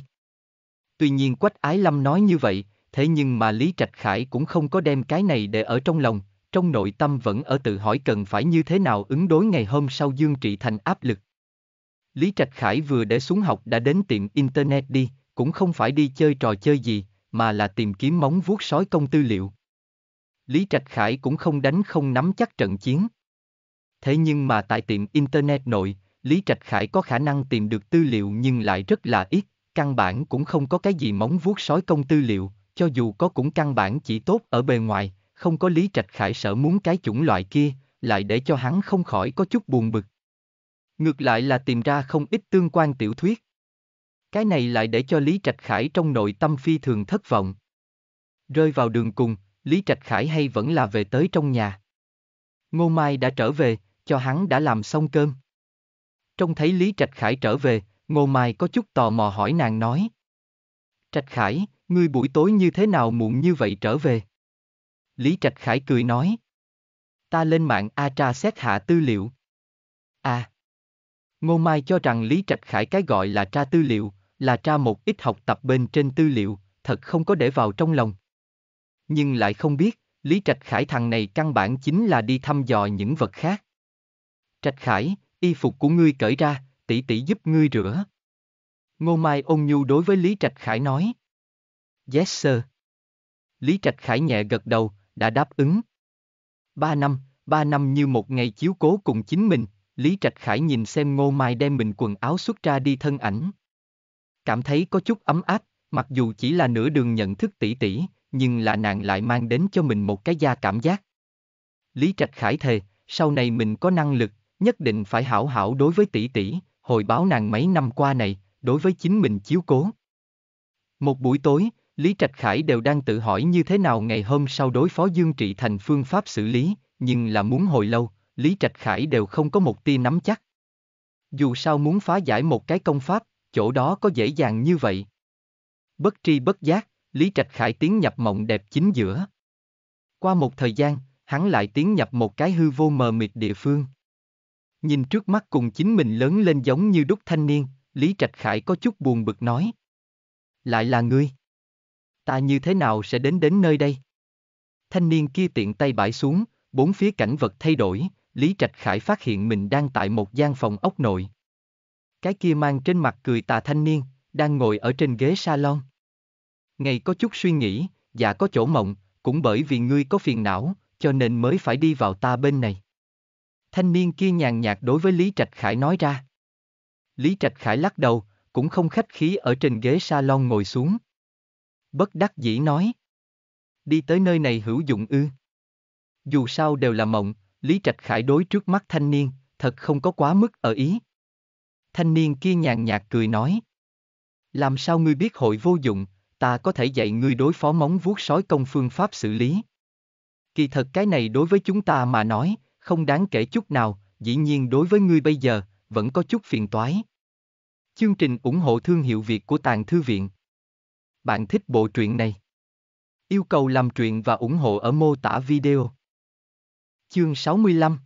Tuy nhiên Quách Ái Lâm nói như vậy, thế nhưng mà Lý Trạch Khải cũng không có đem cái này để ở trong lòng, trong nội tâm vẫn ở tự hỏi cần phải như thế nào ứng đối ngày hôm sau Dương Trị thành áp lực. Lý Trạch Khải vừa để xuống học đã đến tiệm Internet đi, cũng không phải đi chơi trò chơi gì, mà là tìm kiếm móng vuốt sói công tư liệu. Lý Trạch Khải cũng không đánh không nắm chắc trận chiến. Thế nhưng mà tại tiệm Internet nội, Lý Trạch Khải có khả năng tìm được tư liệu nhưng lại rất là ít, căn bản cũng không có cái gì móng vuốt sói công tư liệu, cho dù có cũng căn bản chỉ tốt ở bề ngoài, không có Lý Trạch Khải sợ muốn cái chủng loại kia, lại để cho hắn không khỏi có chút buồn bực. Ngược lại là tìm ra không ít tương quan tiểu thuyết. Cái này lại để cho Lý Trạch Khải trong nội tâm phi thường thất vọng. Rơi vào đường cùng, Lý Trạch Khải hay vẫn là về tới trong nhà. Ngô Mai đã trở về, cho hắn đã làm xong cơm. Trông thấy Lý Trạch Khải trở về, Ngô Mai có chút tò mò hỏi nàng nói. Trạch Khải, ngươi buổi tối như thế nào muộn như vậy trở về? Lý Trạch Khải cười nói. Ta lên mạng A tra xét hạ tư liệu. À. Ngô Mai cho rằng Lý Trạch Khải cái gọi là tra tư liệu, là tra một ít học tập bên trên tư liệu, thật không có để vào trong lòng. Nhưng lại không biết, Lý Trạch Khải thằng này căn bản chính là đi thăm dò những vật khác. Trạch Khải, y phục của ngươi cởi ra, tỷ tỷ giúp ngươi rửa. Ngô Mai ôn nhu đối với Lý Trạch Khải nói. Yes sir. Lý Trạch Khải nhẹ gật đầu, đã đáp ứng. Ba năm, ba năm như một ngày chiếu cố cùng chính mình, Lý Trạch Khải nhìn xem ngô mai đem mình quần áo xuất ra đi thân ảnh. Cảm thấy có chút ấm áp, mặc dù chỉ là nửa đường nhận thức tỷ tỷ, nhưng là nàng lại mang đến cho mình một cái da cảm giác. Lý Trạch Khải thề, sau này mình có năng lực, nhất định phải hảo hảo đối với tỷ tỷ, hồi báo nàng mấy năm qua này, đối với chính mình chiếu cố. Một buổi tối, Lý Trạch Khải đều đang tự hỏi như thế nào ngày hôm sau đối phó Dương Trị Thành phương pháp xử lý, nhưng là muốn hồi lâu, Lý Trạch Khải đều không có một tia nắm chắc. Dù sao muốn phá giải một cái công pháp, chỗ đó có dễ dàng như vậy. Bất tri bất giác, Lý Trạch Khải tiến nhập mộng đẹp chính giữa. Qua một thời gian, hắn lại tiến nhập một cái hư vô mờ mịt địa phương. Nhìn trước mắt cùng chính mình lớn lên giống như đúc thanh niên, Lý Trạch Khải có chút buồn bực nói. Lại là ngươi ta như thế nào sẽ đến đến nơi đây? Thanh niên kia tiện tay bãi xuống, bốn phía cảnh vật thay đổi, Lý Trạch Khải phát hiện mình đang tại một gian phòng ốc nội. Cái kia mang trên mặt cười tà thanh niên, đang ngồi ở trên ghế salon. Ngày có chút suy nghĩ, dạ có chỗ mộng, cũng bởi vì ngươi có phiền não, cho nên mới phải đi vào ta bên này. Thanh niên kia nhàn nhạt đối với Lý Trạch Khải nói ra. Lý Trạch Khải lắc đầu, cũng không khách khí ở trên ghế salon ngồi xuống. Bất đắc dĩ nói. Đi tới nơi này hữu dụng ư. Dù sao đều là mộng, Lý Trạch Khải đối trước mắt thanh niên, thật không có quá mức ở ý. Thanh niên kia nhàn nhạt cười nói. Làm sao ngươi biết hội vô dụng, ta có thể dạy ngươi đối phó móng vuốt sói công phương pháp xử lý. Kỳ thật cái này đối với chúng ta mà nói, không đáng kể chút nào, dĩ nhiên đối với ngươi bây giờ, vẫn có chút phiền toái. Chương trình ủng hộ thương hiệu Việt của Tàng Thư Viện bạn thích bộ truyện này. Yêu cầu làm truyện và ủng hộ ở mô tả video. Chương 65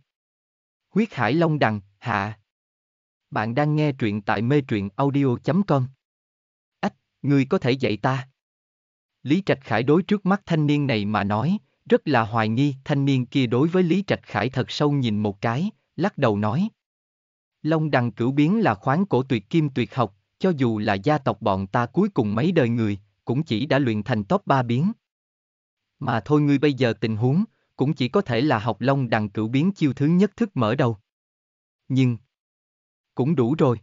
Huyết Hải Long Đằng, Hạ Bạn đang nghe truyện tại mê truyện audio.com Ách, người có thể dạy ta. Lý Trạch Khải đối trước mắt thanh niên này mà nói, rất là hoài nghi thanh niên kia đối với Lý Trạch Khải thật sâu nhìn một cái, lắc đầu nói. Long đằng cửu biến là khoáng cổ tuyệt kim tuyệt học, cho dù là gia tộc bọn ta cuối cùng mấy đời người, cũng chỉ đã luyện thành top 3 biến. Mà thôi ngươi bây giờ tình huống, cũng chỉ có thể là học long đằng cửu biến chiêu thứ nhất thức mở đầu. Nhưng, cũng đủ rồi.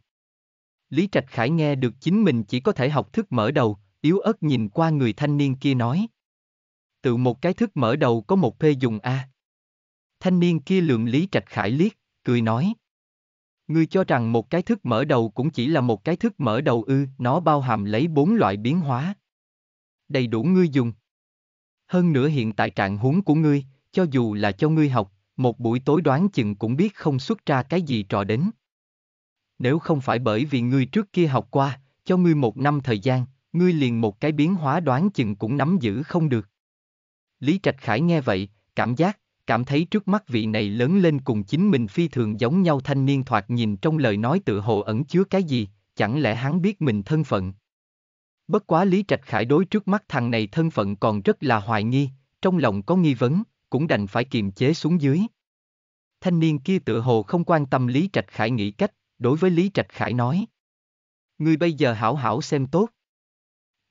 Lý Trạch Khải nghe được chính mình chỉ có thể học thức mở đầu, yếu ớt nhìn qua người thanh niên kia nói. Tự một cái thức mở đầu có một phê dùng A. Thanh niên kia lượm Lý Trạch Khải liếc, cười nói. Ngươi cho rằng một cái thức mở đầu cũng chỉ là một cái thức mở đầu ư, nó bao hàm lấy bốn loại biến hóa, đầy đủ ngươi dùng. Hơn nữa hiện tại trạng huống của ngươi, cho dù là cho ngươi học, một buổi tối đoán chừng cũng biết không xuất ra cái gì trò đến. Nếu không phải bởi vì ngươi trước kia học qua, cho ngươi một năm thời gian, ngươi liền một cái biến hóa đoán chừng cũng nắm giữ không được. Lý Trạch Khải nghe vậy, cảm giác, cảm thấy trước mắt vị này lớn lên cùng chính mình phi thường giống nhau thanh niên thoạt nhìn trong lời nói tự hồ ẩn chứa cái gì, chẳng lẽ hắn biết mình thân phận, Bất quá Lý Trạch Khải đối trước mắt thằng này thân phận còn rất là hoài nghi, trong lòng có nghi vấn, cũng đành phải kiềm chế xuống dưới. Thanh niên kia tự hồ không quan tâm Lý Trạch Khải nghĩ cách, đối với Lý Trạch Khải nói. người bây giờ hảo hảo xem tốt.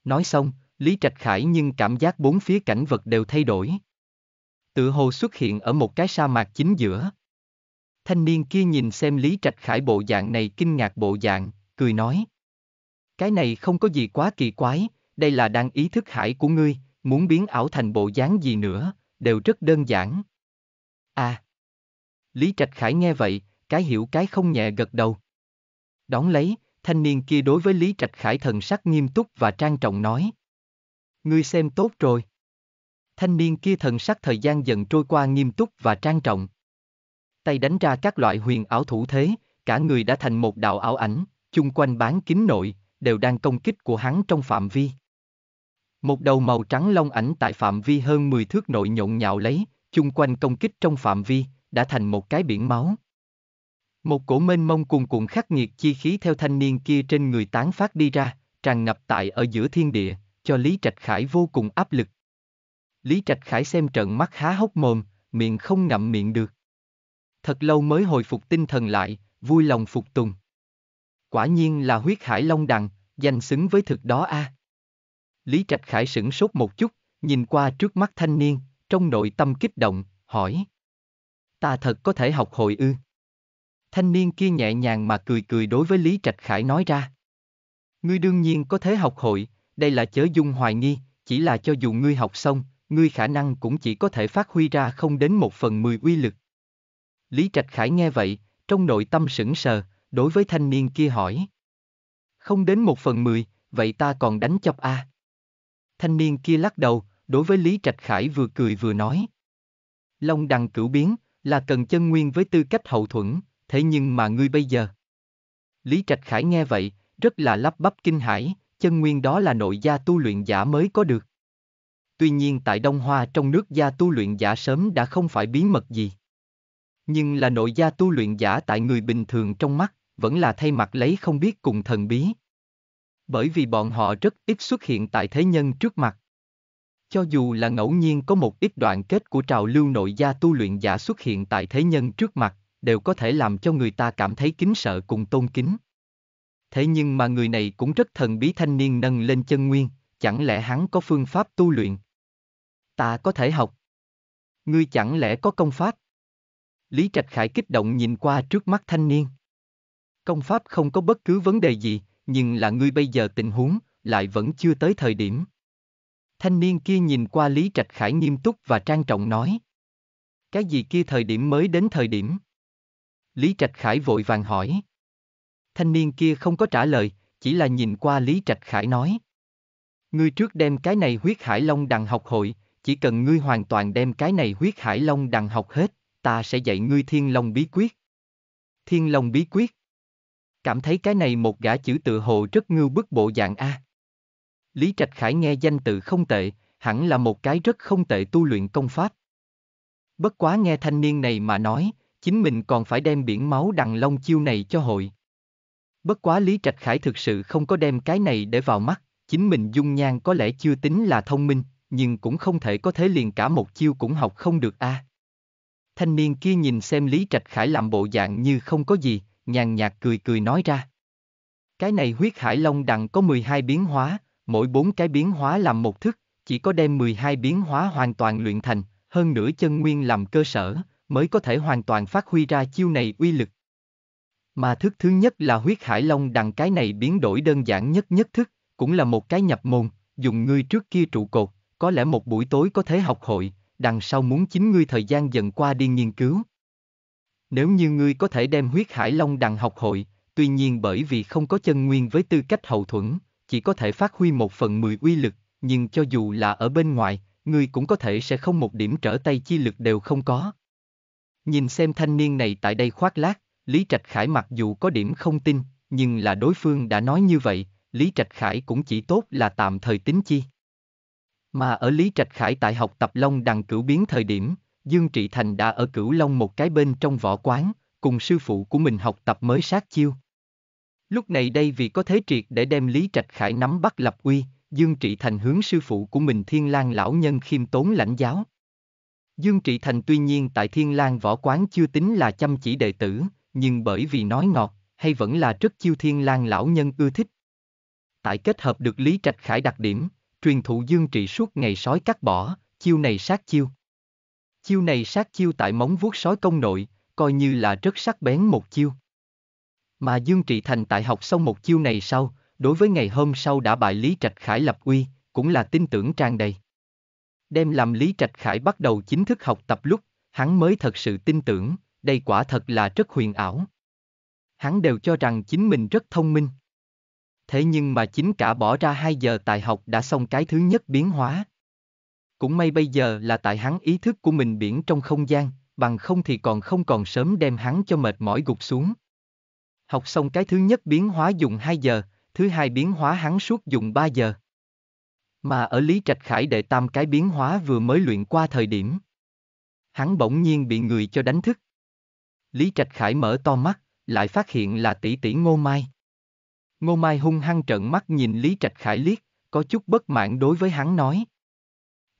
Nói xong, Lý Trạch Khải nhưng cảm giác bốn phía cảnh vật đều thay đổi. Tự hồ xuất hiện ở một cái sa mạc chính giữa. Thanh niên kia nhìn xem Lý Trạch Khải bộ dạng này kinh ngạc bộ dạng, cười nói. Cái này không có gì quá kỳ quái, đây là đang ý thức hải của ngươi, muốn biến ảo thành bộ dáng gì nữa, đều rất đơn giản. À. Lý Trạch Khải nghe vậy, cái hiểu cái không nhẹ gật đầu. Đón lấy, thanh niên kia đối với Lý Trạch Khải thần sắc nghiêm túc và trang trọng nói. Ngươi xem tốt rồi. Thanh niên kia thần sắc thời gian dần trôi qua nghiêm túc và trang trọng. Tay đánh ra các loại huyền ảo thủ thế, cả người đã thành một đạo ảo ảnh, chung quanh bán kính nội, đều đang công kích của hắn trong phạm vi. Một đầu màu trắng long ảnh tại phạm vi hơn 10 thước nội nhộn nhạo lấy, chung quanh công kích trong phạm vi, đã thành một cái biển máu. Một cổ mênh mông cuồn cuộn khắc nghiệt chi khí theo thanh niên kia trên người tán phát đi ra, tràn ngập tại ở giữa thiên địa, cho Lý Trạch Khải vô cùng áp lực. Lý Trạch Khải xem trận mắt há hốc mồm, miệng không ngậm miệng được. Thật lâu mới hồi phục tinh thần lại, vui lòng phục tùng. Quả nhiên là huyết hải long đằng, danh xứng với thực đó a. À. Lý Trạch Khải sửng sốt một chút, nhìn qua trước mắt thanh niên, trong nội tâm kích động, hỏi. Ta thật có thể học hồi ư. Thanh niên kia nhẹ nhàng mà cười cười đối với Lý Trạch Khải nói ra. Ngươi đương nhiên có thể học hội, đây là chớ dung hoài nghi, chỉ là cho dù ngươi học xong, ngươi khả năng cũng chỉ có thể phát huy ra không đến một phần mười uy lực. Lý Trạch Khải nghe vậy, trong nội tâm sững sờ, đối với thanh niên kia hỏi. Không đến một phần mười, vậy ta còn đánh chọc a. À? Thanh niên kia lắc đầu, đối với Lý Trạch Khải vừa cười vừa nói. Long đằng cửu biến, là cần chân nguyên với tư cách hậu thuẫn, thế nhưng mà ngươi bây giờ. Lý Trạch Khải nghe vậy, rất là lắp bắp kinh hãi, chân nguyên đó là nội gia tu luyện giả mới có được. Tuy nhiên tại Đông Hoa trong nước gia tu luyện giả sớm đã không phải bí mật gì. Nhưng là nội gia tu luyện giả tại người bình thường trong mắt, vẫn là thay mặt lấy không biết cùng thần bí. Bởi vì bọn họ rất ít xuất hiện tại thế nhân trước mặt. Cho dù là ngẫu nhiên có một ít đoạn kết của trào lưu nội gia tu luyện giả xuất hiện tại thế nhân trước mặt, đều có thể làm cho người ta cảm thấy kính sợ cùng tôn kính. Thế nhưng mà người này cũng rất thần bí thanh niên nâng lên chân nguyên, chẳng lẽ hắn có phương pháp tu luyện? Ta có thể học. Ngươi chẳng lẽ có công pháp? Lý Trạch Khải kích động nhìn qua trước mắt thanh niên. Công pháp không có bất cứ vấn đề gì, nhưng là ngươi bây giờ tình huống, lại vẫn chưa tới thời điểm. Thanh niên kia nhìn qua Lý Trạch Khải nghiêm túc và trang trọng nói. Cái gì kia thời điểm mới đến thời điểm? Lý Trạch Khải vội vàng hỏi. Thanh niên kia không có trả lời, chỉ là nhìn qua Lý Trạch Khải nói. Ngươi trước đem cái này huyết hải long đằng học hội, chỉ cần ngươi hoàn toàn đem cái này huyết hải long đằng học hết, ta sẽ dạy ngươi thiên long bí quyết. Thiên long bí quyết cảm thấy cái này một gã chữ tự hồ rất ngưu bức bộ dạng A. Lý Trạch Khải nghe danh tự không tệ, hẳn là một cái rất không tệ tu luyện công pháp. Bất quá nghe thanh niên này mà nói, chính mình còn phải đem biển máu đằng long chiêu này cho hội. Bất quá Lý Trạch Khải thực sự không có đem cái này để vào mắt, chính mình dung nhan có lẽ chưa tính là thông minh, nhưng cũng không thể có thế liền cả một chiêu cũng học không được a. À. Thanh niên kia nhìn xem Lý Trạch Khải làm bộ dạng như không có gì, nhàn nhạt cười cười nói ra. Cái này huyết hải long đằng có 12 biến hóa, mỗi bốn cái biến hóa làm một thức, chỉ có đem 12 biến hóa hoàn toàn luyện thành, hơn nửa chân nguyên làm cơ sở, mới có thể hoàn toàn phát huy ra chiêu này uy lực. Mà thức thứ nhất là huyết hải long đằng cái này biến đổi đơn giản nhất nhất thức, cũng là một cái nhập môn, dùng ngươi trước kia trụ cột, có lẽ một buổi tối có thể học hội, đằng sau muốn chính ngươi thời gian dần qua đi nghiên cứu, nếu như ngươi có thể đem huyết hải long đằng học hội, tuy nhiên bởi vì không có chân nguyên với tư cách hậu thuẫn, chỉ có thể phát huy một phần mười uy lực, nhưng cho dù là ở bên ngoài, ngươi cũng có thể sẽ không một điểm trở tay chi lực đều không có. Nhìn xem thanh niên này tại đây khoác lác, Lý Trạch Khải mặc dù có điểm không tin, nhưng là đối phương đã nói như vậy, Lý Trạch Khải cũng chỉ tốt là tạm thời tính chi. Mà ở Lý Trạch Khải tại học tập Long đằng cửu biến thời điểm, Dương Trị Thành đã ở Cửu Long một cái bên trong võ quán, cùng sư phụ của mình học tập mới sát chiêu. Lúc này đây vì có thế triệt để đem Lý Trạch Khải nắm bắt lập uy, Dương Trị Thành hướng sư phụ của mình Thiên Lang lão nhân khiêm tốn lãnh giáo. Dương Trị Thành tuy nhiên tại Thiên Lang võ quán chưa tính là chăm chỉ đệ tử, nhưng bởi vì nói ngọt, hay vẫn là rất chiêu Thiên Lang lão nhân ưa thích. Tại kết hợp được Lý Trạch Khải đặc điểm, truyền thụ Dương Trị suốt ngày sói cắt bỏ, chiêu này sát chiêu. Chiêu này sát chiêu tại móng vuốt sói công nội, coi như là rất sắc bén một chiêu. Mà Dương Trị Thành tại học xong một chiêu này sau, đối với ngày hôm sau đã bại Lý Trạch Khải lập uy, cũng là tin tưởng tràn đầy. Đem làm Lý Trạch Khải bắt đầu chính thức học tập lúc, hắn mới thật sự tin tưởng, đây quả thật là rất huyền ảo. Hắn đều cho rằng chính mình rất thông minh. Thế nhưng mà chính cả bỏ ra 2 giờ tại học đã xong cái thứ nhất biến hóa, cũng may bây giờ là tại hắn ý thức của mình biển trong không gian, bằng không thì còn không còn sớm đem hắn cho mệt mỏi gục xuống. Học xong cái thứ nhất biến hóa dùng 2 giờ, thứ hai biến hóa hắn suốt dùng 3 giờ. Mà ở Lý Trạch Khải đệ tam cái biến hóa vừa mới luyện qua thời điểm. Hắn bỗng nhiên bị người cho đánh thức. Lý Trạch Khải mở to mắt, lại phát hiện là tỷ tỷ Ngô Mai. Ngô Mai hung hăng trợn mắt nhìn Lý Trạch Khải liếc, có chút bất mãn đối với hắn nói.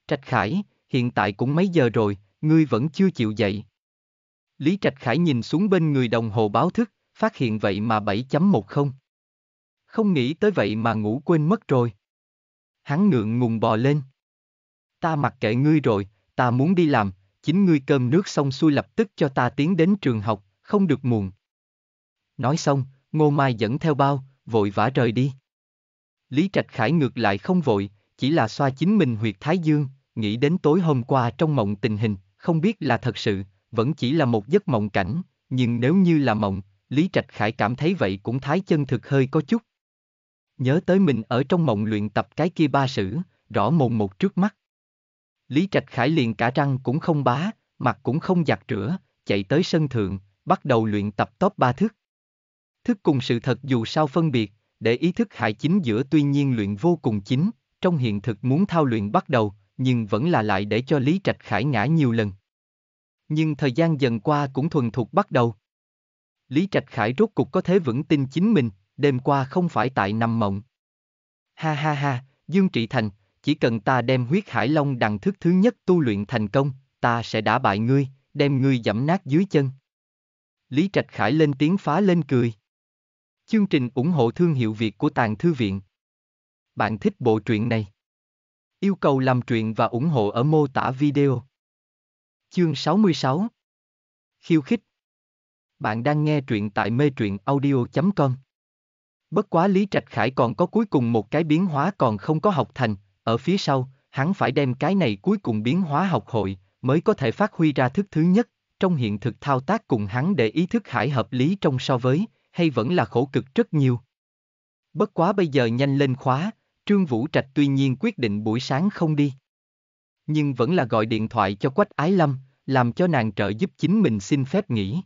Trạch Khải, hiện tại cũng mấy giờ rồi, ngươi vẫn chưa chịu dậy. Lý Trạch Khải nhìn xuống bên người đồng hồ báo thức, phát hiện vậy mà 7.10. Không nghĩ tới vậy mà ngủ quên mất rồi. Hắn ngượng ngùng bò lên. Ta mặc kệ ngươi rồi, ta muốn đi làm, chính ngươi cơm nước xong xuôi lập tức cho ta tiến đến trường học, không được muộn. Nói xong, Ngô Mai dẫn theo bao, vội vã rời đi. Lý Trạch Khải ngược lại không vội, chỉ là xoa chính mình huyệt thái dương, nghĩ đến tối hôm qua trong mộng tình hình, không biết là thật sự, vẫn chỉ là một giấc mộng cảnh, nhưng nếu như là mộng, Lý Trạch Khải cảm thấy vậy cũng thái chân thực hơi có chút. Nhớ tới mình ở trong mộng luyện tập cái kia ba sử, rõ mồn một trước mắt. Lý Trạch Khải liền cả răng cũng không bá, mặt cũng không giặt rửa, chạy tới sân thượng, bắt đầu luyện tập top ba thức. Thức cùng sự thật dù sao phân biệt, để ý thức hại chính giữa tuy nhiên luyện vô cùng chính, trong hiện thực muốn thao luyện bắt đầu, nhưng vẫn là lại để cho Lý Trạch Khải ngã nhiều lần. Nhưng thời gian dần qua cũng thuần thục bắt đầu. Lý Trạch Khải rốt cục có thể vững tin chính mình, đêm qua không phải tại nằm mộng. Ha ha ha, Dương Trị Thành, chỉ cần ta đem huyết hải long đằng thức thứ nhất tu luyện thành công, ta sẽ đả bại ngươi, đem ngươi dẫm nát dưới chân. Lý Trạch Khải lên tiếng phá lên cười. Chương trình ủng hộ thương hiệu Việt của Tàng Thư Viện. Bạn thích bộ truyện này? Yêu cầu làm truyện và ủng hộ ở mô tả video. Chương 66 Khiêu khích Bạn đang nghe truyện tại mê truyện audio.com Bất quá Lý Trạch Khải còn có cuối cùng một cái biến hóa còn không có học thành, ở phía sau, hắn phải đem cái này cuối cùng biến hóa học hội, mới có thể phát huy ra thức thứ nhất, trong hiện thực thao tác cùng hắn để ý thức khải hợp lý trong so với, hay vẫn là khổ cực rất nhiều. Bất quá bây giờ nhanh lên khóa, Trương Vũ Trạch tuy nhiên quyết định buổi sáng không đi. Nhưng vẫn là gọi điện thoại cho Quách Ái Lâm, làm cho nàng trợ giúp chính mình xin phép nghỉ.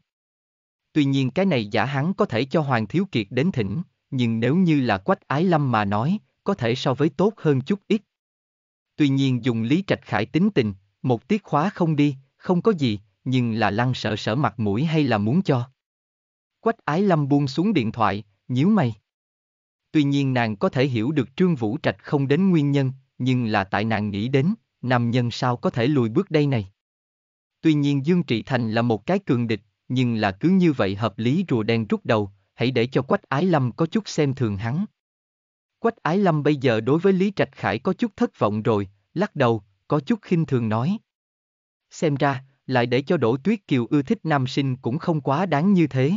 Tuy nhiên cái này giả hắn có thể cho Hoàng Thiếu Kiệt đến thỉnh, nhưng nếu như là Quách Ái Lâm mà nói, có thể so với tốt hơn chút ít. Tuy nhiên dùng Lý Trạch Khải tính tình, một tiết khóa không đi, không có gì, nhưng là lăng sợ sở mặt mũi hay là muốn cho. Quách Ái Lâm buông xuống điện thoại, nhíu mày. Tuy nhiên nàng có thể hiểu được Trương Vũ Trạch không đến nguyên nhân, nhưng là tại nàng nghĩ đến, nam nhân sao có thể lùi bước đây này. Tuy nhiên Dương Trị Thành là một cái cường địch, nhưng là cứ như vậy hợp lý rùa đen rút đầu, hãy để cho Quách Ái Lâm có chút xem thường hắn. Quách Ái Lâm bây giờ đối với Lý Trạch Khải có chút thất vọng rồi, lắc đầu, có chút khinh thường nói. Xem ra, lại để cho Đỗ Tuyết Kiều ưa thích nam sinh cũng không quá đáng như thế.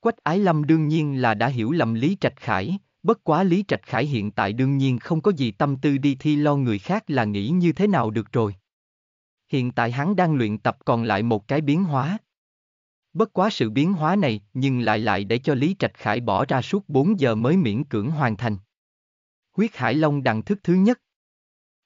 Quách Ái Lâm đương nhiên là đã hiểu lầm Lý Trạch Khải, bất quá Lý Trạch Khải hiện tại đương nhiên không có gì tâm tư đi thi lo người khác là nghĩ như thế nào được rồi. Hiện tại hắn đang luyện tập còn lại một cái biến hóa. Bất quá sự biến hóa này nhưng lại lại để cho Lý Trạch Khải bỏ ra suốt 4 giờ mới miễn cưỡng hoàn thành. Huyết Hải Long đằng thức thứ nhất.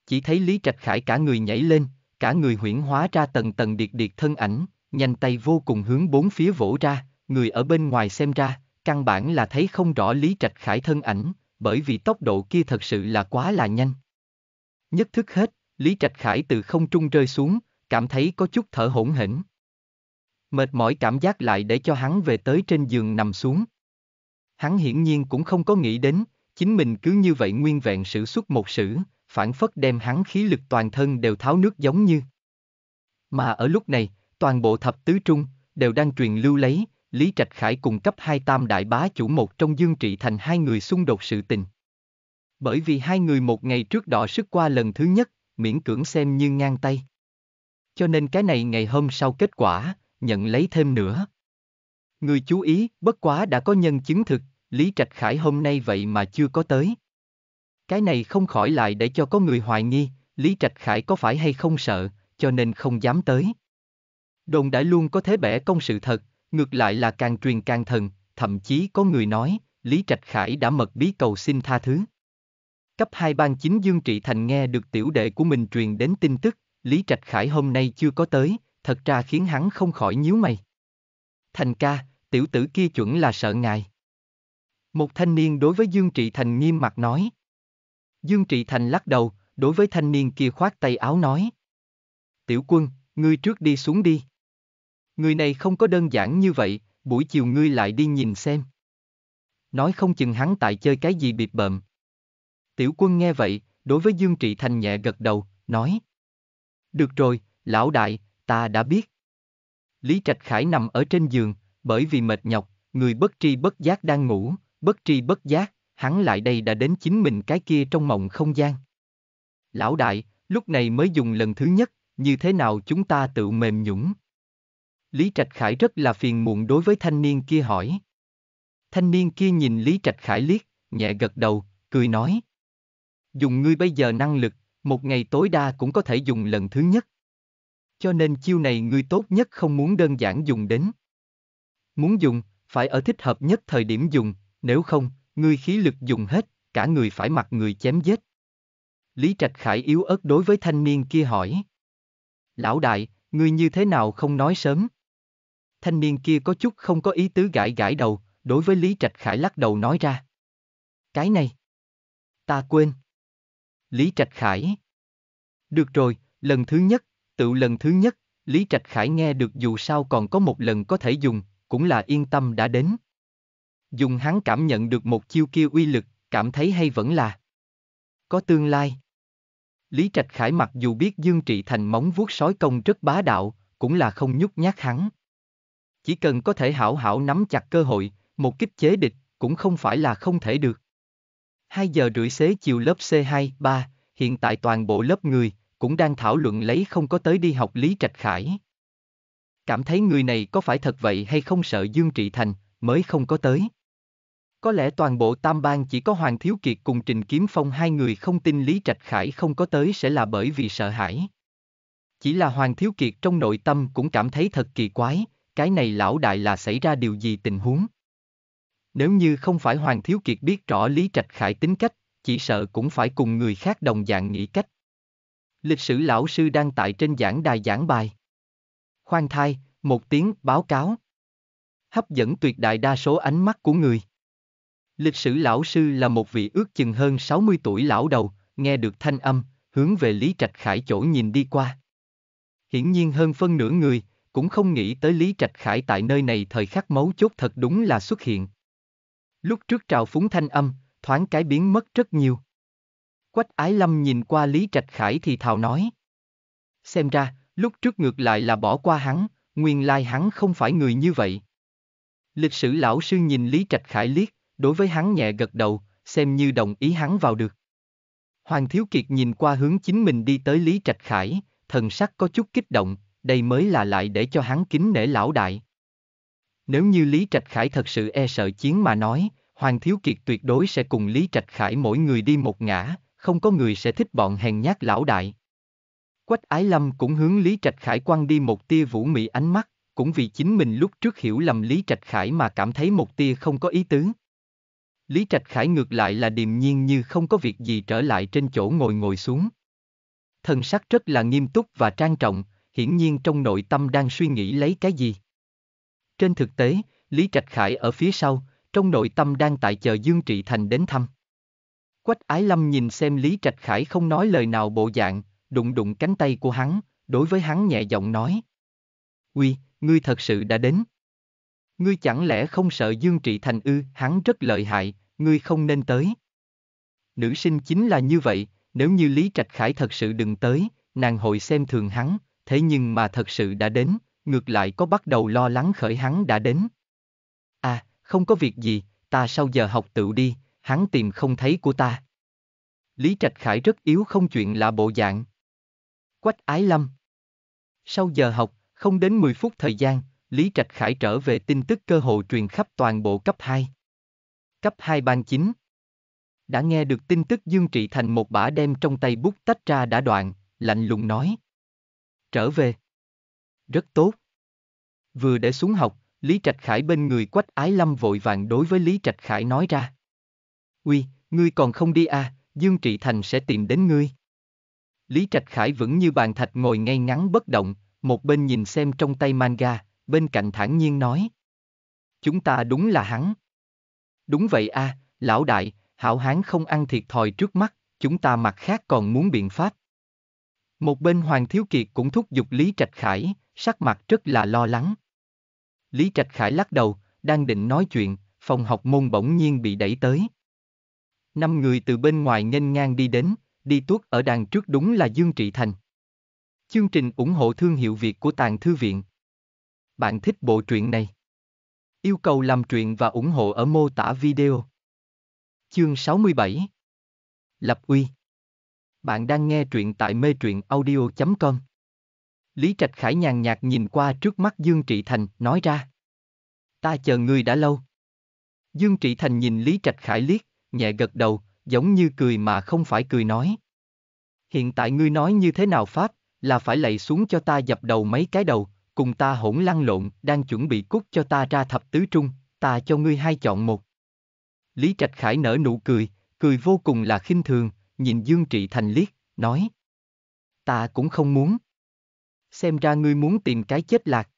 Chỉ thấy Lý Trạch Khải cả người nhảy lên, cả người huyễn hóa ra tầng tầng điệt điệt thân ảnh, nhanh tay vô cùng hướng bốn phía vỗ ra, Người ở bên ngoài xem ra, căn bản là thấy không rõ Lý Trạch Khải thân ảnh, bởi vì tốc độ kia thật sự là quá là nhanh. Nhất thức hết, Lý Trạch Khải từ không trung rơi xuống, cảm thấy có chút thở hổn hển. Mệt mỏi cảm giác lại để cho hắn về tới trên giường nằm xuống. Hắn hiển nhiên cũng không có nghĩ đến, chính mình cứ như vậy nguyên vẹn sử xuất một sử, phản phất đem hắn khí lực toàn thân đều tháo nước giống như. Mà ở lúc này, toàn bộ thập tứ trung, đều đang truyền lưu lấy, Lý Trạch Khải cùng cấp hai tam đại bá chủ một trong Dương Trị Thành hai người xung đột sự tình. Bởi vì hai người một ngày trước đọ sức qua lần thứ nhất, miễn cưỡng xem như ngang tay. Cho nên cái này ngày hôm sau kết quả, nhận lấy thêm nữa. Người chú ý, bất quá đã có nhân chứng thực, Lý Trạch Khải hôm nay vậy mà chưa có tới. Cái này không khỏi lại để cho có người hoài nghi, Lý Trạch Khải có phải hay không sợ, cho nên không dám tới. Đồn đã luôn có thế bẻ công sự thật, Ngược lại là càng truyền càng thần, thậm chí có người nói, Lý Trạch Khải đã mật bí cầu xin tha thứ. Cấp 2 ban chính Dương Trị Thành nghe được tiểu đệ của mình truyền đến tin tức, Lý Trạch Khải hôm nay chưa có tới, thật ra khiến hắn không khỏi nhíu mày. Thành ca, tiểu tử kia chuẩn là sợ ngài. Một thanh niên đối với Dương Trị Thành nghiêm mặt nói. Dương Trị Thành lắc đầu, đối với thanh niên kia khoát tay áo nói. Tiểu quân, ngươi trước đi xuống đi người này không có đơn giản như vậy, buổi chiều ngươi lại đi nhìn xem. Nói không chừng hắn tại chơi cái gì bịp bợm. Tiểu quân nghe vậy, đối với Dương Trị Thành nhẹ gật đầu, nói. Được rồi, lão đại, ta đã biết. Lý Trạch Khải nằm ở trên giường, bởi vì mệt nhọc, người bất tri bất giác đang ngủ, bất tri bất giác, hắn lại đây đã đến chính mình cái kia trong mộng không gian. Lão đại, lúc này mới dùng lần thứ nhất, như thế nào chúng ta tự mềm nhũng. Lý Trạch Khải rất là phiền muộn đối với thanh niên kia hỏi. Thanh niên kia nhìn Lý Trạch Khải liếc, nhẹ gật đầu, cười nói. Dùng ngươi bây giờ năng lực, một ngày tối đa cũng có thể dùng lần thứ nhất. Cho nên chiêu này ngươi tốt nhất không muốn đơn giản dùng đến. Muốn dùng, phải ở thích hợp nhất thời điểm dùng, nếu không, ngươi khí lực dùng hết, cả người phải mặc người chém giết. Lý Trạch Khải yếu ớt đối với thanh niên kia hỏi. Lão đại, ngươi như thế nào không nói sớm? thanh niên kia có chút không có ý tứ gãi gãi đầu, đối với Lý Trạch Khải lắc đầu nói ra. Cái này. Ta quên. Lý Trạch Khải. Được rồi, lần thứ nhất, tự lần thứ nhất, Lý Trạch Khải nghe được dù sao còn có một lần có thể dùng, cũng là yên tâm đã đến. Dùng hắn cảm nhận được một chiêu kia uy lực, cảm thấy hay vẫn là có tương lai. Lý Trạch Khải mặc dù biết Dương Trị Thành móng vuốt sói công rất bá đạo, cũng là không nhút nhát hắn. Chỉ cần có thể hảo hảo nắm chặt cơ hội, một kích chế địch, cũng không phải là không thể được. 2 giờ rưỡi xế chiều lớp C2, 3, hiện tại toàn bộ lớp người, cũng đang thảo luận lấy không có tới đi học Lý Trạch Khải. Cảm thấy người này có phải thật vậy hay không sợ Dương Trị Thành, mới không có tới. Có lẽ toàn bộ tam bang chỉ có Hoàng Thiếu Kiệt cùng Trình Kiếm Phong hai người không tin Lý Trạch Khải không có tới sẽ là bởi vì sợ hãi. Chỉ là Hoàng Thiếu Kiệt trong nội tâm cũng cảm thấy thật kỳ quái, cái này lão đại là xảy ra điều gì tình huống? Nếu như không phải Hoàng Thiếu Kiệt biết rõ Lý Trạch Khải tính cách, chỉ sợ cũng phải cùng người khác đồng dạng nghĩ cách. Lịch sử lão sư đang tại trên giảng đài giảng bài. Khoan thai, một tiếng báo cáo. Hấp dẫn tuyệt đại đa số ánh mắt của người. Lịch sử lão sư là một vị ước chừng hơn 60 tuổi lão đầu, nghe được thanh âm, hướng về Lý Trạch Khải chỗ nhìn đi qua. Hiển nhiên hơn phân nửa người, cũng không nghĩ tới Lý Trạch Khải tại nơi này thời khắc mấu chốt thật đúng là xuất hiện. Lúc trước trào phúng thanh âm, thoáng cái biến mất rất nhiều. Quách Ái Lâm nhìn qua Lý Trạch Khải thì thào nói. Xem ra, lúc trước ngược lại là bỏ qua hắn, nguyên lai hắn không phải người như vậy. Lịch sử lão sư nhìn Lý Trạch Khải liếc, đối với hắn nhẹ gật đầu, xem như đồng ý hắn vào được. Hoàng Thiếu Kiệt nhìn qua hướng chính mình đi tới Lý Trạch Khải, thần sắc có chút kích động, đây mới là lại để cho hắn kính nể lão đại. Nếu như Lý Trạch Khải thật sự e sợ chiến mà nói, Hoàng Thiếu Kiệt tuyệt đối sẽ cùng Lý Trạch Khải mỗi người đi một ngã, không có người sẽ thích bọn hèn nhát lão đại. Quách Ái Lâm cũng hướng Lý Trạch Khải quăng đi một tia vũ mị ánh mắt, cũng vì chính mình lúc trước hiểu lầm Lý Trạch Khải mà cảm thấy một tia không có ý tứ. Lý Trạch Khải ngược lại là điềm nhiên như không có việc gì trở lại trên chỗ ngồi ngồi xuống. Thần sắc rất là nghiêm túc và trang trọng, hiển nhiên trong nội tâm đang suy nghĩ lấy cái gì. Trên thực tế, Lý Trạch Khải ở phía sau, trong nội tâm đang tại chờ Dương Trị Thành đến thăm. Quách Ái Lâm nhìn xem Lý Trạch Khải không nói lời nào bộ dạng, đụng đụng cánh tay của hắn, đối với hắn nhẹ giọng nói. Uy, ngươi thật sự đã đến. Ngươi chẳng lẽ không sợ Dương Trị Thành ư, hắn rất lợi hại, ngươi không nên tới. Nữ sinh chính là như vậy, nếu như Lý Trạch Khải thật sự đừng tới, nàng hội xem thường hắn, thế nhưng mà thật sự đã đến, ngược lại có bắt đầu lo lắng khởi hắn đã đến. À, không có việc gì, ta sau giờ học tự đi, hắn tìm không thấy của ta. Lý Trạch Khải rất yếu không chuyện là bộ dạng. Quách Ái Lâm Sau giờ học, không đến 10 phút thời gian, Lý Trạch Khải trở về tin tức cơ hội truyền khắp toàn bộ cấp 2. Cấp 2 ban chính Đã nghe được tin tức Dương Trị Thành một bả đem trong tay bút tách ra đã đoạn, lạnh lùng nói, trở về. Rất tốt. Vừa để xuống học, Lý Trạch Khải bên người quách ái lâm vội vàng đối với Lý Trạch Khải nói ra. Uy, ngươi còn không đi à, Dương Trị Thành sẽ tìm đến ngươi. Lý Trạch Khải vẫn như bàn thạch ngồi ngay ngắn bất động, một bên nhìn xem trong tay manga, bên cạnh thản nhiên nói. Chúng ta đúng là hắn. Đúng vậy a, à, lão đại, hảo hán không ăn thiệt thòi trước mắt, chúng ta mặt khác còn muốn biện pháp. Một bên Hoàng Thiếu Kiệt cũng thúc giục Lý Trạch Khải, sắc mặt rất là lo lắng. Lý Trạch Khải lắc đầu, đang định nói chuyện, phòng học môn bỗng nhiên bị đẩy tới. Năm người từ bên ngoài nghênh ngang đi đến, đi tuốt ở đàn trước đúng là Dương Trị Thành. Chương trình ủng hộ thương hiệu Việt của Tàng Thư Viện. Bạn thích bộ truyện này? Yêu cầu làm truyện và ủng hộ ở mô tả video. Chương 67 Lập uy bạn đang nghe truyện tại mê truyện audio.com. Lý Trạch Khải nhàn nhạt nhìn qua trước mắt Dương Trị Thành, nói ra. Ta chờ ngươi đã lâu. Dương Trị Thành nhìn Lý Trạch Khải liếc, nhẹ gật đầu, giống như cười mà không phải cười nói. Hiện tại ngươi nói như thế nào Pháp, là phải lạy xuống cho ta dập đầu mấy cái đầu, cùng ta hỗn lăn lộn, đang chuẩn bị cút cho ta ra thập tứ trung, ta cho ngươi hai chọn một. Lý Trạch Khải nở nụ cười, cười vô cùng là khinh thường, nhìn Dương Trị Thành liếc, nói. Ta cũng không muốn. Xem ra ngươi muốn tìm cái chết lạc.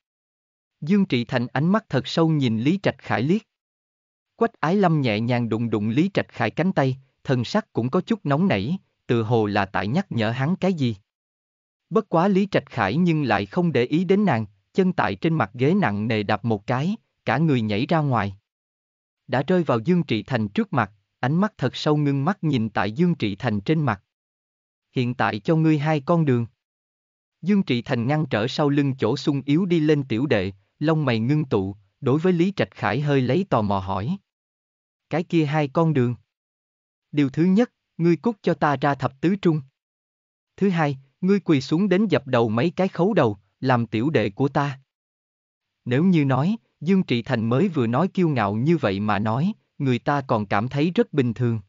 Dương Trị Thành ánh mắt thật sâu nhìn Lý Trạch Khải liếc. Quách Ái Lâm nhẹ nhàng đụng đụng Lý Trạch Khải cánh tay, thần sắc cũng có chút nóng nảy, tự hồ là tại nhắc nhở hắn cái gì. Bất quá Lý Trạch Khải nhưng lại không để ý đến nàng, chân tại trên mặt ghế nặng nề đạp một cái, cả người nhảy ra ngoài. Đã rơi vào Dương Trị Thành trước mặt, ánh mắt thật sâu ngưng mắt nhìn tại Dương Trị Thành trên mặt. Hiện tại cho ngươi hai con đường. Dương Trị Thành ngăn trở sau lưng chỗ sung yếu đi lên tiểu đệ, lông mày ngưng tụ, đối với Lý Trạch Khải hơi lấy tò mò hỏi. Cái kia hai con đường. Điều thứ nhất, ngươi cút cho ta ra thập tứ trung. Thứ hai, ngươi quỳ xuống đến dập đầu mấy cái khấu đầu, làm tiểu đệ của ta. Nếu như nói, Dương Trị Thành mới vừa nói kiêu ngạo như vậy mà nói, người ta còn cảm thấy rất bình thường.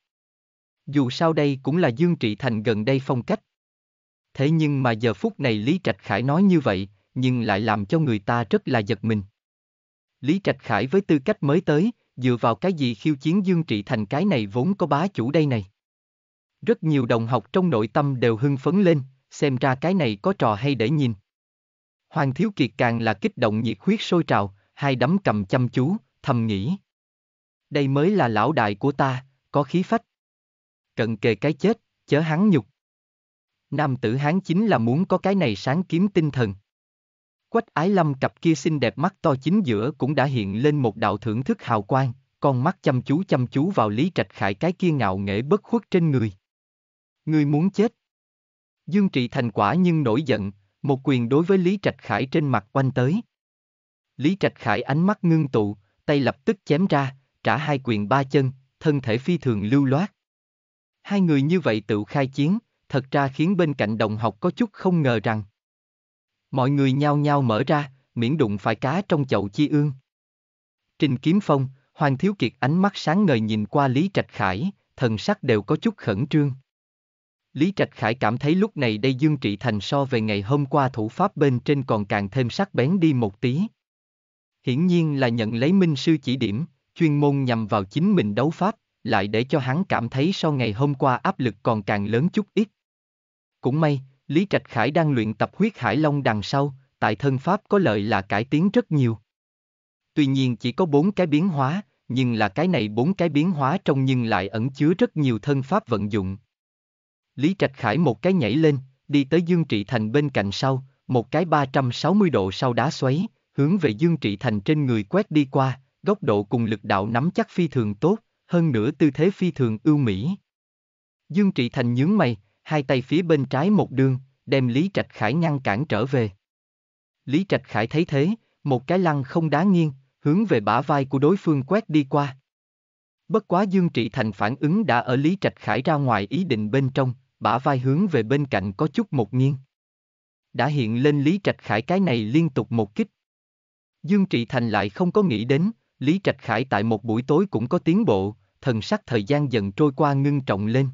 Dù sao đây cũng là Dương Trị Thành gần đây phong cách. Thế nhưng mà giờ phút này Lý Trạch Khải nói như vậy, nhưng lại làm cho người ta rất là giật mình. Lý Trạch Khải với tư cách mới tới, dựa vào cái gì khiêu chiến Dương Trị Thành cái này vốn có bá chủ đây này. Rất nhiều đồng học trong nội tâm đều hưng phấn lên, xem ra cái này có trò hay để nhìn. Hoàng Thiếu Kiệt càng là kích động nhiệt huyết sôi trào, hai đấm cầm chăm chú, thầm nghĩ đây mới là lão đại của ta, có khí phách. Cận kề cái chết, chớ hắn nhục. Nam tử hán chính là muốn có cái này sáng kiếm tinh thần. Quách ái lâm cặp kia xinh đẹp mắt to chính giữa cũng đã hiện lên một đạo thưởng thức hào quang, con mắt chăm chú chăm chú vào lý trạch khải cái kia ngạo nghễ bất khuất trên người. Người muốn chết. Dương trị thành quả nhưng nổi giận, một quyền đối với lý trạch khải trên mặt quanh tới. Lý trạch khải ánh mắt ngưng tụ, tay lập tức chém ra, trả hai quyền ba chân, thân thể phi thường lưu loát. Hai người như vậy tự khai chiến, thật ra khiến bên cạnh đồng học có chút không ngờ rằng. Mọi người nhao nhao mở ra, miễn đụng phải cá trong chậu chi ương. Trình Kiếm Phong, Hoàng Thiếu Kiệt ánh mắt sáng ngời nhìn qua Lý Trạch Khải, thần sắc đều có chút khẩn trương. Lý Trạch Khải cảm thấy lúc này đây Dương Trị Thành so về ngày hôm qua thủ pháp bên trên còn càng thêm sắc bén đi một tí. Hiển nhiên là nhận lấy minh sư chỉ điểm, chuyên môn nhằm vào chính mình đấu pháp, lại để cho hắn cảm thấy sau ngày hôm qua áp lực còn càng lớn chút ít. Cũng may, Lý Trạch Khải đang luyện tập huyết hải long đằng sau, tại thân pháp có lợi là cải tiến rất nhiều. Tuy nhiên chỉ có bốn cái biến hóa, nhưng là cái này bốn cái biến hóa trong nhưng lại ẩn chứa rất nhiều thân pháp vận dụng. Lý Trạch Khải một cái nhảy lên, đi tới Dương Trị Thành bên cạnh sau, một cái 360 độ sau đá xoáy, hướng về Dương Trị Thành trên người quét đi qua, góc độ cùng lực đạo nắm chắc phi thường tốt, hơn nữa tư thế phi thường ưu mỹ. Dương Trị Thành nhướng mày, hai tay phía bên trái một đường, đem Lý Trạch Khải ngăn cản trở về. Lý Trạch Khải thấy thế, một cái lăng không đá nghiêng, hướng về bả vai của đối phương quét đi qua. Bất quá Dương Trị Thành phản ứng đã ở Lý Trạch Khải ra ngoài ý định bên trong, bả vai hướng về bên cạnh có chút một nghiêng. Đã hiện lên Lý Trạch Khải cái này liên tục một kích. Dương Trị Thành lại không có nghĩ đến, Lý Trạch Khải tại một buổi tối cũng có tiến bộ, thần sắc thời gian dần trôi qua ngưng trọng lên.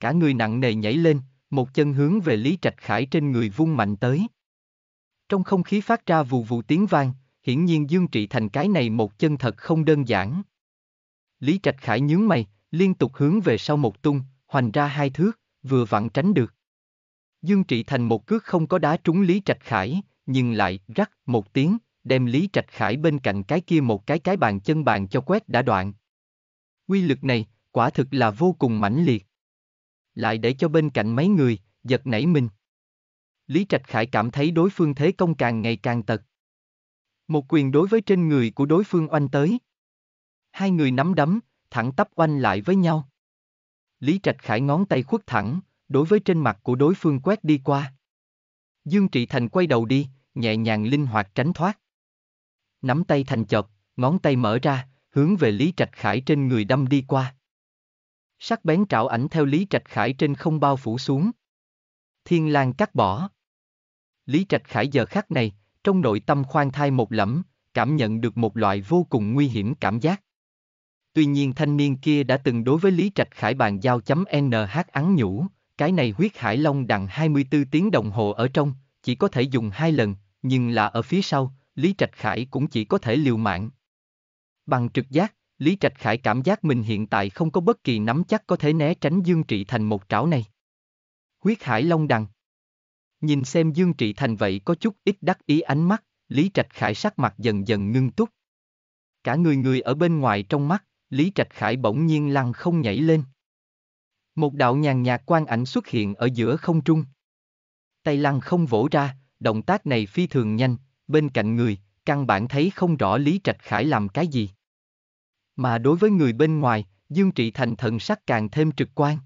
Cả người nặng nề nhảy lên, một chân hướng về Lý Trạch Khải trên người vung mạnh tới. Trong không khí phát ra vù vù tiếng vang, hiển nhiên Dương Trị Thành cái này một chân thật không đơn giản. Lý Trạch Khải nhướng mày, liên tục hướng về sau một tung, hoành ra hai thước, vừa vặn tránh được. Dương Trị Thành một cước không có đá trúng Lý Trạch Khải, nhưng lại rắc một tiếng, đem Lý Trạch Khải bên cạnh cái kia một cái cái bàn chân bàn cho quét đã đoạn. Quy lực này, quả thực là vô cùng mãnh liệt. Lại để cho bên cạnh mấy người, giật nảy mình. Lý Trạch Khải cảm thấy đối phương thế công càng ngày càng tật. Một quyền đối với trên người của đối phương oanh tới. Hai người nắm đấm, thẳng tắp oanh lại với nhau. Lý Trạch Khải ngón tay khuất thẳng, đối với trên mặt của đối phương quét đi qua. Dương Trị Thành quay đầu đi, nhẹ nhàng linh hoạt tránh thoát nắm tay thành chọc, ngón tay mở ra, hướng về Lý Trạch Khải trên người đâm đi qua. Sắc bén trảo ảnh theo Lý Trạch Khải trên không bao phủ xuống. Thiên lang cắt bỏ. Lý Trạch Khải giờ khắc này, trong nội tâm khoan thai một lẫm, cảm nhận được một loại vô cùng nguy hiểm cảm giác. Tuy nhiên thanh niên kia đã từng đối với Lý Trạch Khải bàn giao chấm NH án nhũ, cái này huyết hải long đằng 24 tiếng đồng hồ ở trong, chỉ có thể dùng hai lần, nhưng là ở phía sau, Lý Trạch Khải cũng chỉ có thể liều mạng. Bằng trực giác, Lý Trạch Khải cảm giác mình hiện tại không có bất kỳ nắm chắc có thể né tránh Dương Trị Thành một trảo này. Huyết Hải Long Đằng Nhìn xem Dương Trị Thành vậy có chút ít đắc ý ánh mắt, Lý Trạch Khải sắc mặt dần dần ngưng túc. Cả người người ở bên ngoài trong mắt, Lý Trạch Khải bỗng nhiên lăn không nhảy lên. Một đạo nhàn nhạt quang ảnh xuất hiện ở giữa không trung. Tay lăn không vỗ ra, động tác này phi thường nhanh, bên cạnh người, căn bản thấy không rõ Lý Trạch Khải làm cái gì. Mà đối với người bên ngoài, Dương Trị Thành thần sắc càng thêm trực quan.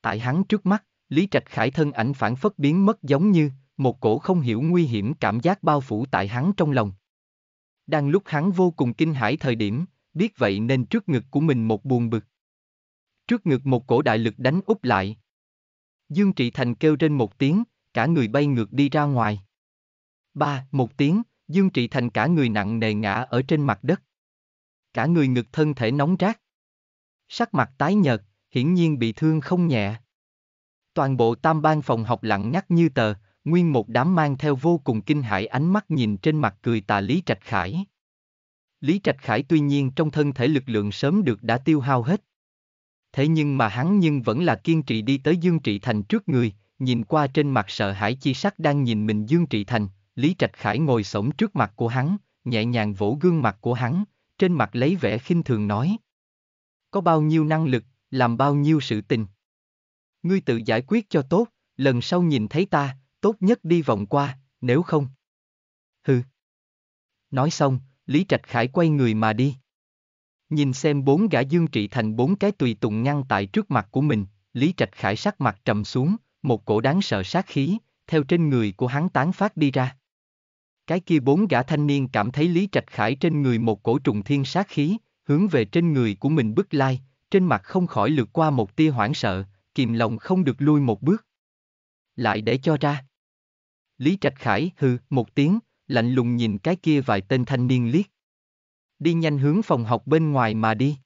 Tại hắn trước mắt, Lý Trạch Khải thân ảnh phản phất biến mất giống như một cổ không hiểu nguy hiểm cảm giác bao phủ tại hắn trong lòng. Đang lúc hắn vô cùng kinh hãi thời điểm, biết vậy nên trước ngực của mình một buồn bực. Trước ngực một cổ đại lực đánh úp lại. Dương Trị Thành kêu trên một tiếng, cả người bay ngược đi ra ngoài. Ba, một tiếng, Dương Trị Thành cả người nặng nề ngã ở trên mặt đất. Cả người ngực thân thể nóng rát. Sắc mặt tái nhợt, hiển nhiên bị thương không nhẹ. Toàn bộ tam ban phòng học lặng ngắt như tờ, nguyên một đám mang theo vô cùng kinh hãi ánh mắt nhìn trên mặt cười tà Lý Trạch Khải. Lý Trạch Khải tuy nhiên trong thân thể lực lượng sớm được đã tiêu hao hết. Thế nhưng mà hắn nhưng vẫn là kiên trì đi tới Dương Trị Thành trước người, nhìn qua trên mặt sợ hãi chi sắc đang nhìn mình Dương Trị Thành, Lý Trạch Khải ngồi sổng trước mặt của hắn, nhẹ nhàng vỗ gương mặt của hắn, trên mặt lấy vẻ khinh thường nói. Có bao nhiêu năng lực, làm bao nhiêu sự tình. Ngươi tự giải quyết cho tốt, lần sau nhìn thấy ta, tốt nhất đi vòng qua, nếu không. Hừ. Nói xong, Lý Trạch Khải quay người mà đi. Nhìn xem bốn gã dương trị thành bốn cái tùy tùng ngăn tại trước mặt của mình, Lý Trạch Khải sắc mặt trầm xuống, một cổ đáng sợ sát khí, theo trên người của hắn tán phát đi ra. Cái kia bốn gã thanh niên cảm thấy Lý Trạch Khải trên người một cổ trùng thiên sát khí, hướng về trên người của mình bức lai, trên mặt không khỏi lượt qua một tia hoảng sợ, kìm lòng không được lui một bước. Lại để cho ra. Lý Trạch Khải hừ một tiếng, lạnh lùng nhìn cái kia vài tên thanh niên liếc. Đi nhanh hướng phòng học bên ngoài mà đi.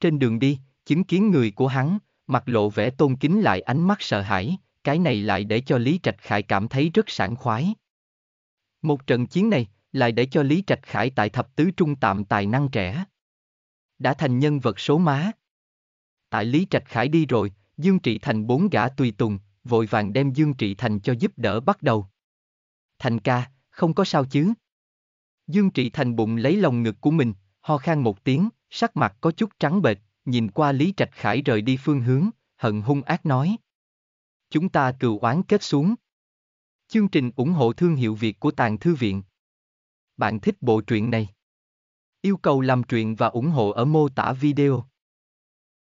Trên đường đi, chứng kiến người của hắn, mặt lộ vẻ tôn kính lại ánh mắt sợ hãi, cái này lại để cho Lý Trạch Khải cảm thấy rất sảng khoái. Một trận chiến này lại để cho Lý Trạch Khải tại thập tứ trung tạm tài năng trẻ. Đã thành nhân vật số má. Tại Lý Trạch Khải đi rồi, Dương Trị Thành bốn gã tùy tùng, vội vàng đem Dương Trị Thành cho giúp đỡ bắt đầu. Thành ca, không có sao chứ. Dương Trị Thành bụng lấy lòng ngực của mình, ho khan một tiếng, sắc mặt có chút trắng bệch, nhìn qua Lý Trạch Khải rời đi phương hướng, hận hung ác nói. Chúng ta cừu oán kết xuống, Chương trình ủng hộ thương hiệu Việt của Tàng Thư Viện. Bạn thích bộ truyện này? Yêu cầu làm truyện và ủng hộ ở mô tả video.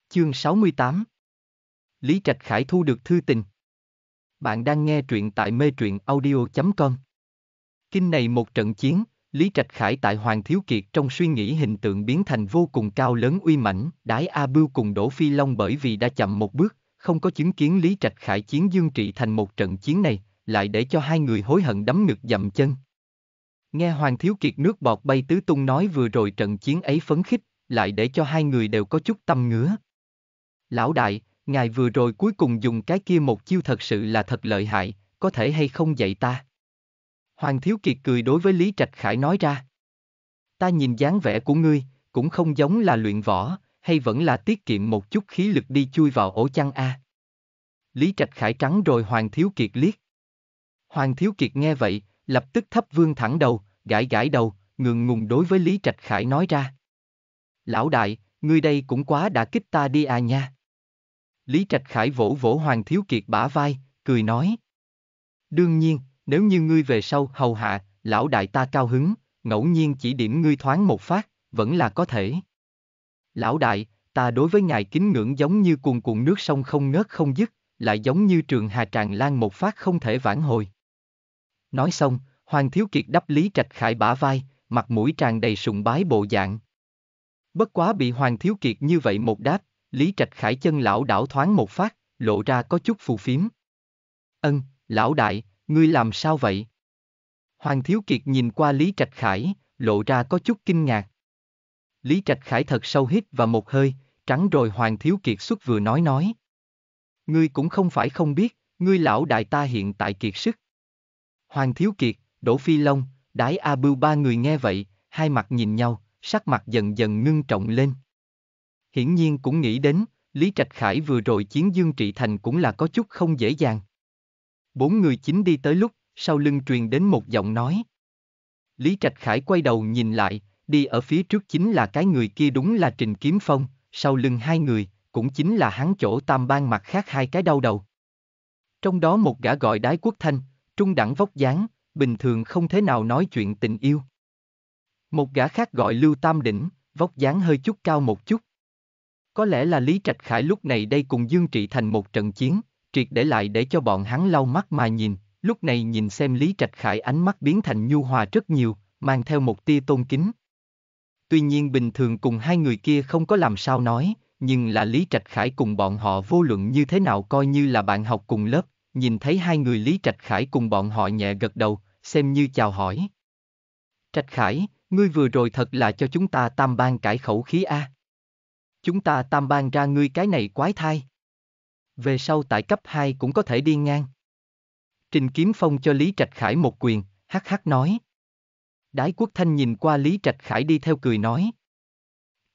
Chương 68 Lý Trạch Khải thu được thư tình. Bạn đang nghe truyện tại mê truyện audio.com. Kinh này một trận chiến, Lý Trạch Khải tại Hoàng Thiếu Kiệt trong suy nghĩ hình tượng biến thành vô cùng cao lớn uy mãnh, đái A Bưu cùng Đỗ Phi Long bởi vì đã chậm một bước, không có chứng kiến Lý Trạch Khải chiến Dương Trị thành một trận chiến này, lại để cho hai người hối hận đấm ngực dậm chân. Nghe Hoàng Thiếu Kiệt nước bọt bay tứ tung nói vừa rồi trận chiến ấy phấn khích, lại để cho hai người đều có chút tâm ngứa. Lão đại, ngài vừa rồi cuối cùng dùng cái kia một chiêu thật sự là thật lợi hại, có thể hay không dạy ta? Hoàng Thiếu Kiệt cười đối với Lý Trạch Khải nói ra. Ta nhìn dáng vẻ của ngươi, cũng không giống là luyện võ, hay vẫn là tiết kiệm một chút khí lực đi chui vào ổ chăn a. À? Lý Trạch Khải trắng rồi Hoàng Thiếu Kiệt liếc. Hoàng Thiếu Kiệt nghe vậy, lập tức thấp vương thẳng đầu, gãi gãi đầu, ngượng ngùng đối với Lý Trạch Khải nói ra. Lão đại, ngươi đây cũng quá đã kích ta đi à nha. Lý Trạch Khải vỗ vỗ Hoàng Thiếu Kiệt bả vai, cười nói. Đương nhiên, nếu như ngươi về sau hầu hạ, lão đại ta cao hứng, ngẫu nhiên chỉ điểm ngươi thoáng một phát, vẫn là có thể. Lão đại, ta đối với ngài kính ngưỡng giống như cuồn cuộn nước sông không ngớt không dứt, lại giống như trường hà tràn lan một phát không thể vãn hồi. Nói xong, Hoàng Thiếu Kiệt đắp Lý Trạch Khải bả vai, mặt mũi tràn đầy sùng bái bộ dạng. Bất quá bị Hoàng Thiếu Kiệt như vậy một đáp, Lý Trạch Khải chân lão đảo thoáng một phát, lộ ra có chút phù phiếm. Ân, lão đại, ngươi làm sao vậy? Hoàng Thiếu Kiệt nhìn qua Lý Trạch Khải, lộ ra có chút kinh ngạc. Lý Trạch Khải thật sâu hít và một hơi, trắng rồi Hoàng Thiếu Kiệt xuất vừa nói nói. Ngươi cũng không phải không biết, ngươi lão đại ta hiện tại kiệt sức. Hoàng Thiếu Kiệt, Đỗ Phi Long, Đái A Bưu ba người nghe vậy, hai mặt nhìn nhau, sắc mặt dần dần ngưng trọng lên. Hiển nhiên cũng nghĩ đến, Lý Trạch Khải vừa rồi chiến Dương Trị Thành cũng là có chút không dễ dàng. Bốn người chính đi tới lúc, sau lưng truyền đến một giọng nói. Lý Trạch Khải quay đầu nhìn lại, đi ở phía trước chính là cái người kia đúng là Trình Kiếm Phong, sau lưng hai người, cũng chính là hắn chỗ tam ban mặt khác hai cái đau đầu. Trong đó một gã gọi đái quốc thanh, trung đẳng vóc dáng, bình thường không thế nào nói chuyện tình yêu. Một gã khác gọi Lưu Tam Đỉnh, vóc dáng hơi chút cao một chút. Có lẽ là Lý Trạch Khải lúc này đây cùng Dương Trị thành một trận chiến, triệt để lại để cho bọn hắn lau mắt mà nhìn, lúc này nhìn xem Lý Trạch Khải ánh mắt biến thành nhu hòa rất nhiều, mang theo một tia tôn kính. Tuy nhiên bình thường cùng hai người kia không có làm sao nói, nhưng là Lý Trạch Khải cùng bọn họ vô luận như thế nào coi như là bạn học cùng lớp, nhìn thấy hai người Lý Trạch Khải cùng bọn họ nhẹ gật đầu, xem như chào hỏi. Trạch Khải, ngươi vừa rồi thật là cho chúng ta tam Bang cải khẩu khí a. Chúng ta tam Bang ra ngươi cái này quái thai. Về sau tại cấp 2 cũng có thể đi ngang. Trình Kiếm Phong cho Lý Trạch Khải một quyền, hắc hắc nói. Đái Quốc Thanh nhìn qua Lý Trạch Khải đi theo cười nói.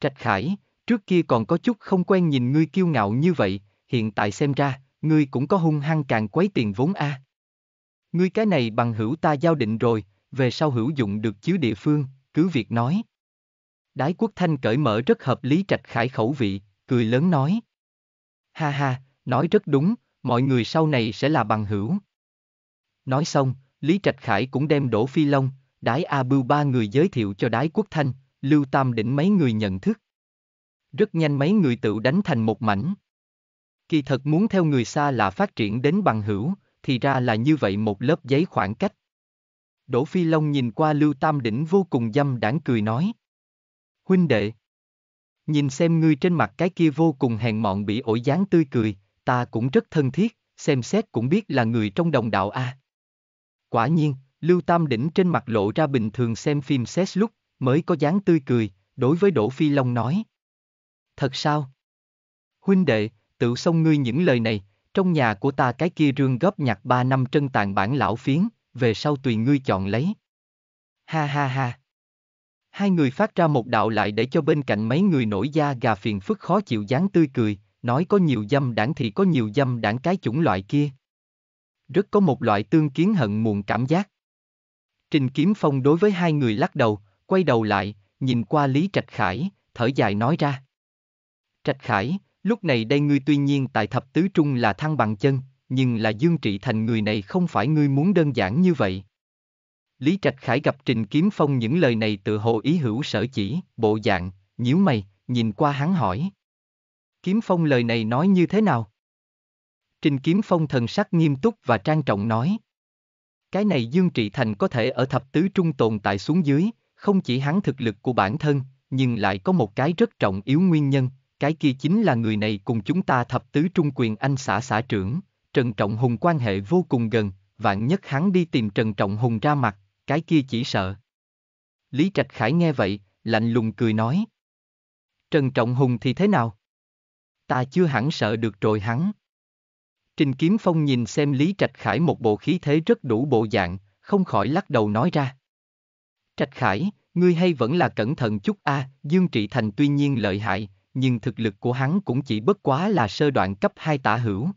Trạch Khải, trước kia còn có chút không quen nhìn ngươi kiêu ngạo như vậy, hiện tại xem ra, ngươi cũng có hung hăng càng quấy tiền vốn a. À. Ngươi cái này bằng hữu ta giao định rồi, về sau hữu dụng được chiếu địa phương, cứ việc nói. Đái quốc thanh cởi mở rất hợp lý trạch khải khẩu vị, cười lớn nói. Ha ha, nói rất đúng, mọi người sau này sẽ là bằng hữu. Nói xong, Lý Trạch Khải cũng đem Đỗ Phi Long, Đái A Bưu ba người giới thiệu cho Đái Quốc Thanh, Lưu Tam Đỉnh mấy người nhận thức. Rất nhanh mấy người tự đánh thành một mảnh. Kỳ thật muốn theo người xa là phát triển đến bằng hữu, thì ra là như vậy một lớp giấy khoảng cách. Đỗ Phi Long nhìn qua Lưu Tam Đỉnh vô cùng dâm đảng cười nói. Huynh đệ! Nhìn xem ngươi trên mặt cái kia vô cùng hèn mọn bị ổi dáng tươi cười, ta cũng rất thân thiết, xem xét cũng biết là người trong đồng đạo a. À. Quả nhiên, Lưu Tam Đỉnh trên mặt lộ ra bình thường xem phim xét lúc, mới có dáng tươi cười, đối với Đỗ Phi Long nói. Thật sao? Huynh đệ, tự xông ngươi những lời này, trong nhà của ta cái kia rương góp nhặt ba năm trân tàn bản lão phiến, về sau tùy ngươi chọn lấy. Ha ha ha. Hai người phát ra một đạo lại để cho bên cạnh mấy người nổi da gà phiền phức khó chịu dáng tươi cười, nói có nhiều dâm đảng thì có nhiều dâm đảng cái chủng loại kia. Rất có một loại tương kiến hận muộn cảm giác. Trình Kiếm Phong đối với hai người lắc đầu, quay đầu lại, nhìn qua Lý Trạch Khải, thở dài nói ra. Trạch Khải, Lúc này đây ngươi tuy nhiên tại thập tứ trung là thăng bằng chân, nhưng là Dương Trị Thành người này không phải ngươi muốn đơn giản như vậy. Lý Trạch Khải gặp Trình Kiếm Phong những lời này tự hồ ý hữu sở chỉ, bộ dạng, nhíu mày, nhìn qua hắn hỏi. Kiếm Phong lời này nói như thế nào? Trình Kiếm Phong thần sắc nghiêm túc và trang trọng nói. Cái này Dương Trị Thành có thể ở thập tứ trung tồn tại xuống dưới, không chỉ hắn thực lực của bản thân, nhưng lại có một cái rất trọng yếu nguyên nhân, cái kia chính là người này cùng chúng ta thập tứ trung quyền anh xã xã trưởng, Trần Trọng Hùng quan hệ vô cùng gần, vạn nhất hắn đi tìm Trần Trọng Hùng ra mặt, cái kia chỉ sợ. Lý Trạch Khải nghe vậy, lạnh lùng cười nói. Trần Trọng Hùng thì thế nào? Ta chưa hẳn sợ được rồi hắn. Trình Kiếm Phong nhìn xem Lý Trạch Khải một bộ khí thế rất đủ bộ dạng, không khỏi lắc đầu nói ra. Trạch Khải, ngươi hay vẫn là cẩn thận chút a, à, Dương Trị Thành tuy nhiên lợi hại, nhưng thực lực của hắn cũng chỉ bất quá là sơ đoạn cấp 2 tả hữu.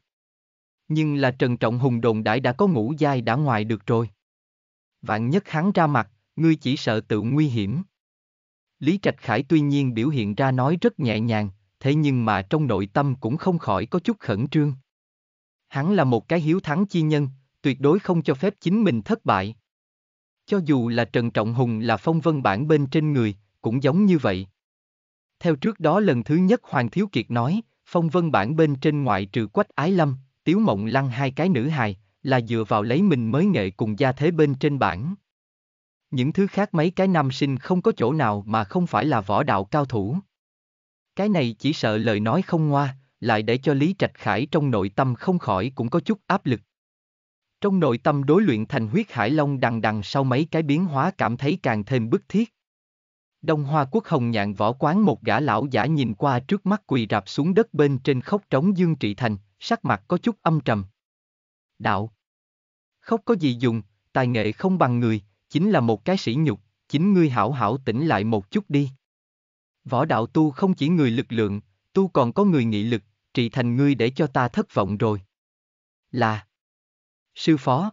Nhưng là Trần Trọng Hùng đồn đại đã có ngũ giai đã ngoài được rồi. Vạn nhất hắn ra mặt, ngươi chỉ sợ tự nguy hiểm. Lý Trạch Khải tuy nhiên biểu hiện ra nói rất nhẹ nhàng, thế nhưng mà trong nội tâm cũng không khỏi có chút khẩn trương. Hắn là một cái hiếu thắng chi nhân, tuyệt đối không cho phép chính mình thất bại. Cho dù là Trần Trọng Hùng là phong vân bản bên trên người, cũng giống như vậy. Theo trước đó lần thứ nhất Hoàng Thiếu Kiệt nói, phong vân bản bên trên ngoại trừ quách ái lâm, tiếu mộng lăng hai cái nữ hài, là dựa vào lấy mình mới nghệ cùng gia thế bên trên bản. Những thứ khác mấy cái nam sinh không có chỗ nào mà không phải là võ đạo cao thủ. Cái này chỉ sợ lời nói không ngoa, lại để cho Lý Trạch Khải trong nội tâm không khỏi cũng có chút áp lực. Trong nội tâm đối luyện thành huyết hải long đằng đằng sau mấy cái biến hóa cảm thấy càng thêm bức thiết. Đông Hoa Quốc Hồng Nhạn võ quán một gã lão giả nhìn qua trước mắt quỳ rạp xuống đất bên trên khóc trống Dương Trị Thành, sắc mặt có chút âm trầm. Đạo. Khóc có gì dùng, tài nghệ không bằng người, chính là một cái sĩ nhục, chính ngươi hảo hảo tỉnh lại một chút đi. Võ đạo tu không chỉ người lực lượng, tu còn có người nghị lực, Trị Thành ngươi để cho ta thất vọng rồi. Là. Sư phó.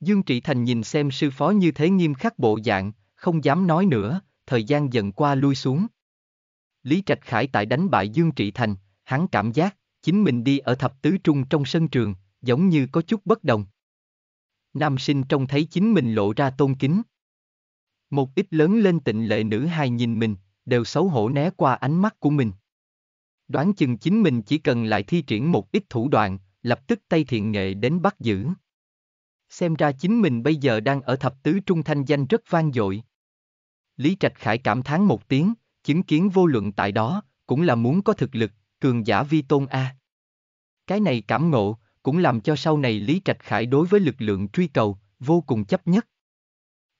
Dương Trị Thành nhìn xem sư phó như thế nghiêm khắc bộ dạng, không dám nói nữa thời gian dần qua lui xuống. Lý Trạch Khải tại đánh bại Dương Trị Thành, hắn cảm giác, chính mình đi ở thập tứ trung trong sân trường, giống như có chút bất đồng. Nam sinh trông thấy chính mình lộ ra tôn kính. Một ít lớn lên tịnh lệ nữ hai nhìn mình, đều xấu hổ né qua ánh mắt của mình. Đoán chừng chính mình chỉ cần lại thi triển một ít thủ đoạn, lập tức tay thiện nghệ đến bắt giữ. Xem ra chính mình bây giờ đang ở thập tứ trung thanh danh rất vang dội. Lý Trạch Khải cảm thán một tiếng, chứng kiến vô luận tại đó, cũng là muốn có thực lực, cường giả vi tôn A. Cái này cảm ngộ, cũng làm cho sau này Lý Trạch Khải đối với lực lượng truy cầu, vô cùng chấp nhất.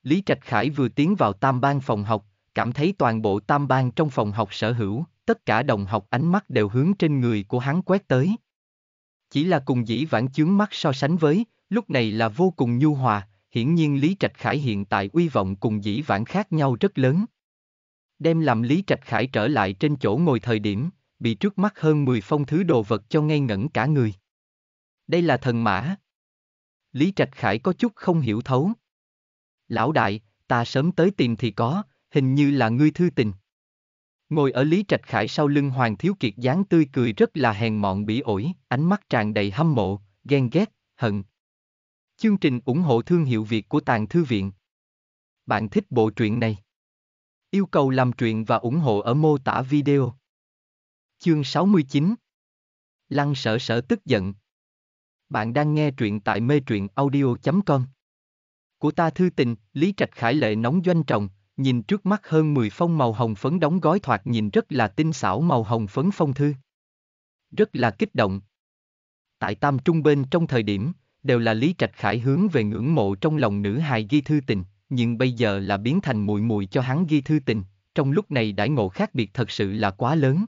Lý Trạch Khải vừa tiến vào tam bang phòng học, cảm thấy toàn bộ tam bang trong phòng học sở hữu, tất cả đồng học ánh mắt đều hướng trên người của hắn quét tới. Chỉ là cùng dĩ vãng chướng mắt so sánh với, lúc này là vô cùng nhu hòa, hiển nhiên Lý Trạch Khải hiện tại uy vọng cùng dĩ vãng khác nhau rất lớn. Đem làm Lý Trạch Khải trở lại trên chỗ ngồi thời điểm, bị trước mắt hơn 10 phong thứ đồ vật cho ngây ngẩn cả người. Đây là thần mã. Lý Trạch Khải có chút không hiểu thấu. Lão đại, ta sớm tới tìm thì có, hình như là ngươi thư tình. Ngồi ở Lý Trạch Khải sau lưng Hoàng Thiếu Kiệt dáng tươi cười rất là hèn mọn bỉ ổi, ánh mắt tràn đầy hâm mộ, ghen ghét, hận, Chương trình ủng hộ thương hiệu Việt của Tàng Thư Viện. Bạn thích bộ truyện này? Yêu cầu làm truyện và ủng hộ ở mô tả video. Chương 69 Lăng sở sở tức giận. Bạn đang nghe truyện tại mê truyện audio.com Của ta thư tình, Lý Trạch Khải Lệ nóng doanh trọng, nhìn trước mắt hơn 10 phong màu hồng phấn đóng gói thoạt nhìn rất là tinh xảo màu hồng phấn phong thư. Rất là kích động. Tại Tam Trung bên trong thời điểm, đều là Lý Trạch Khải hướng về ngưỡng mộ trong lòng nữ hài ghi thư tình, nhưng bây giờ là biến thành mùi mùi cho hắn ghi thư tình, trong lúc này đãi ngộ khác biệt thật sự là quá lớn.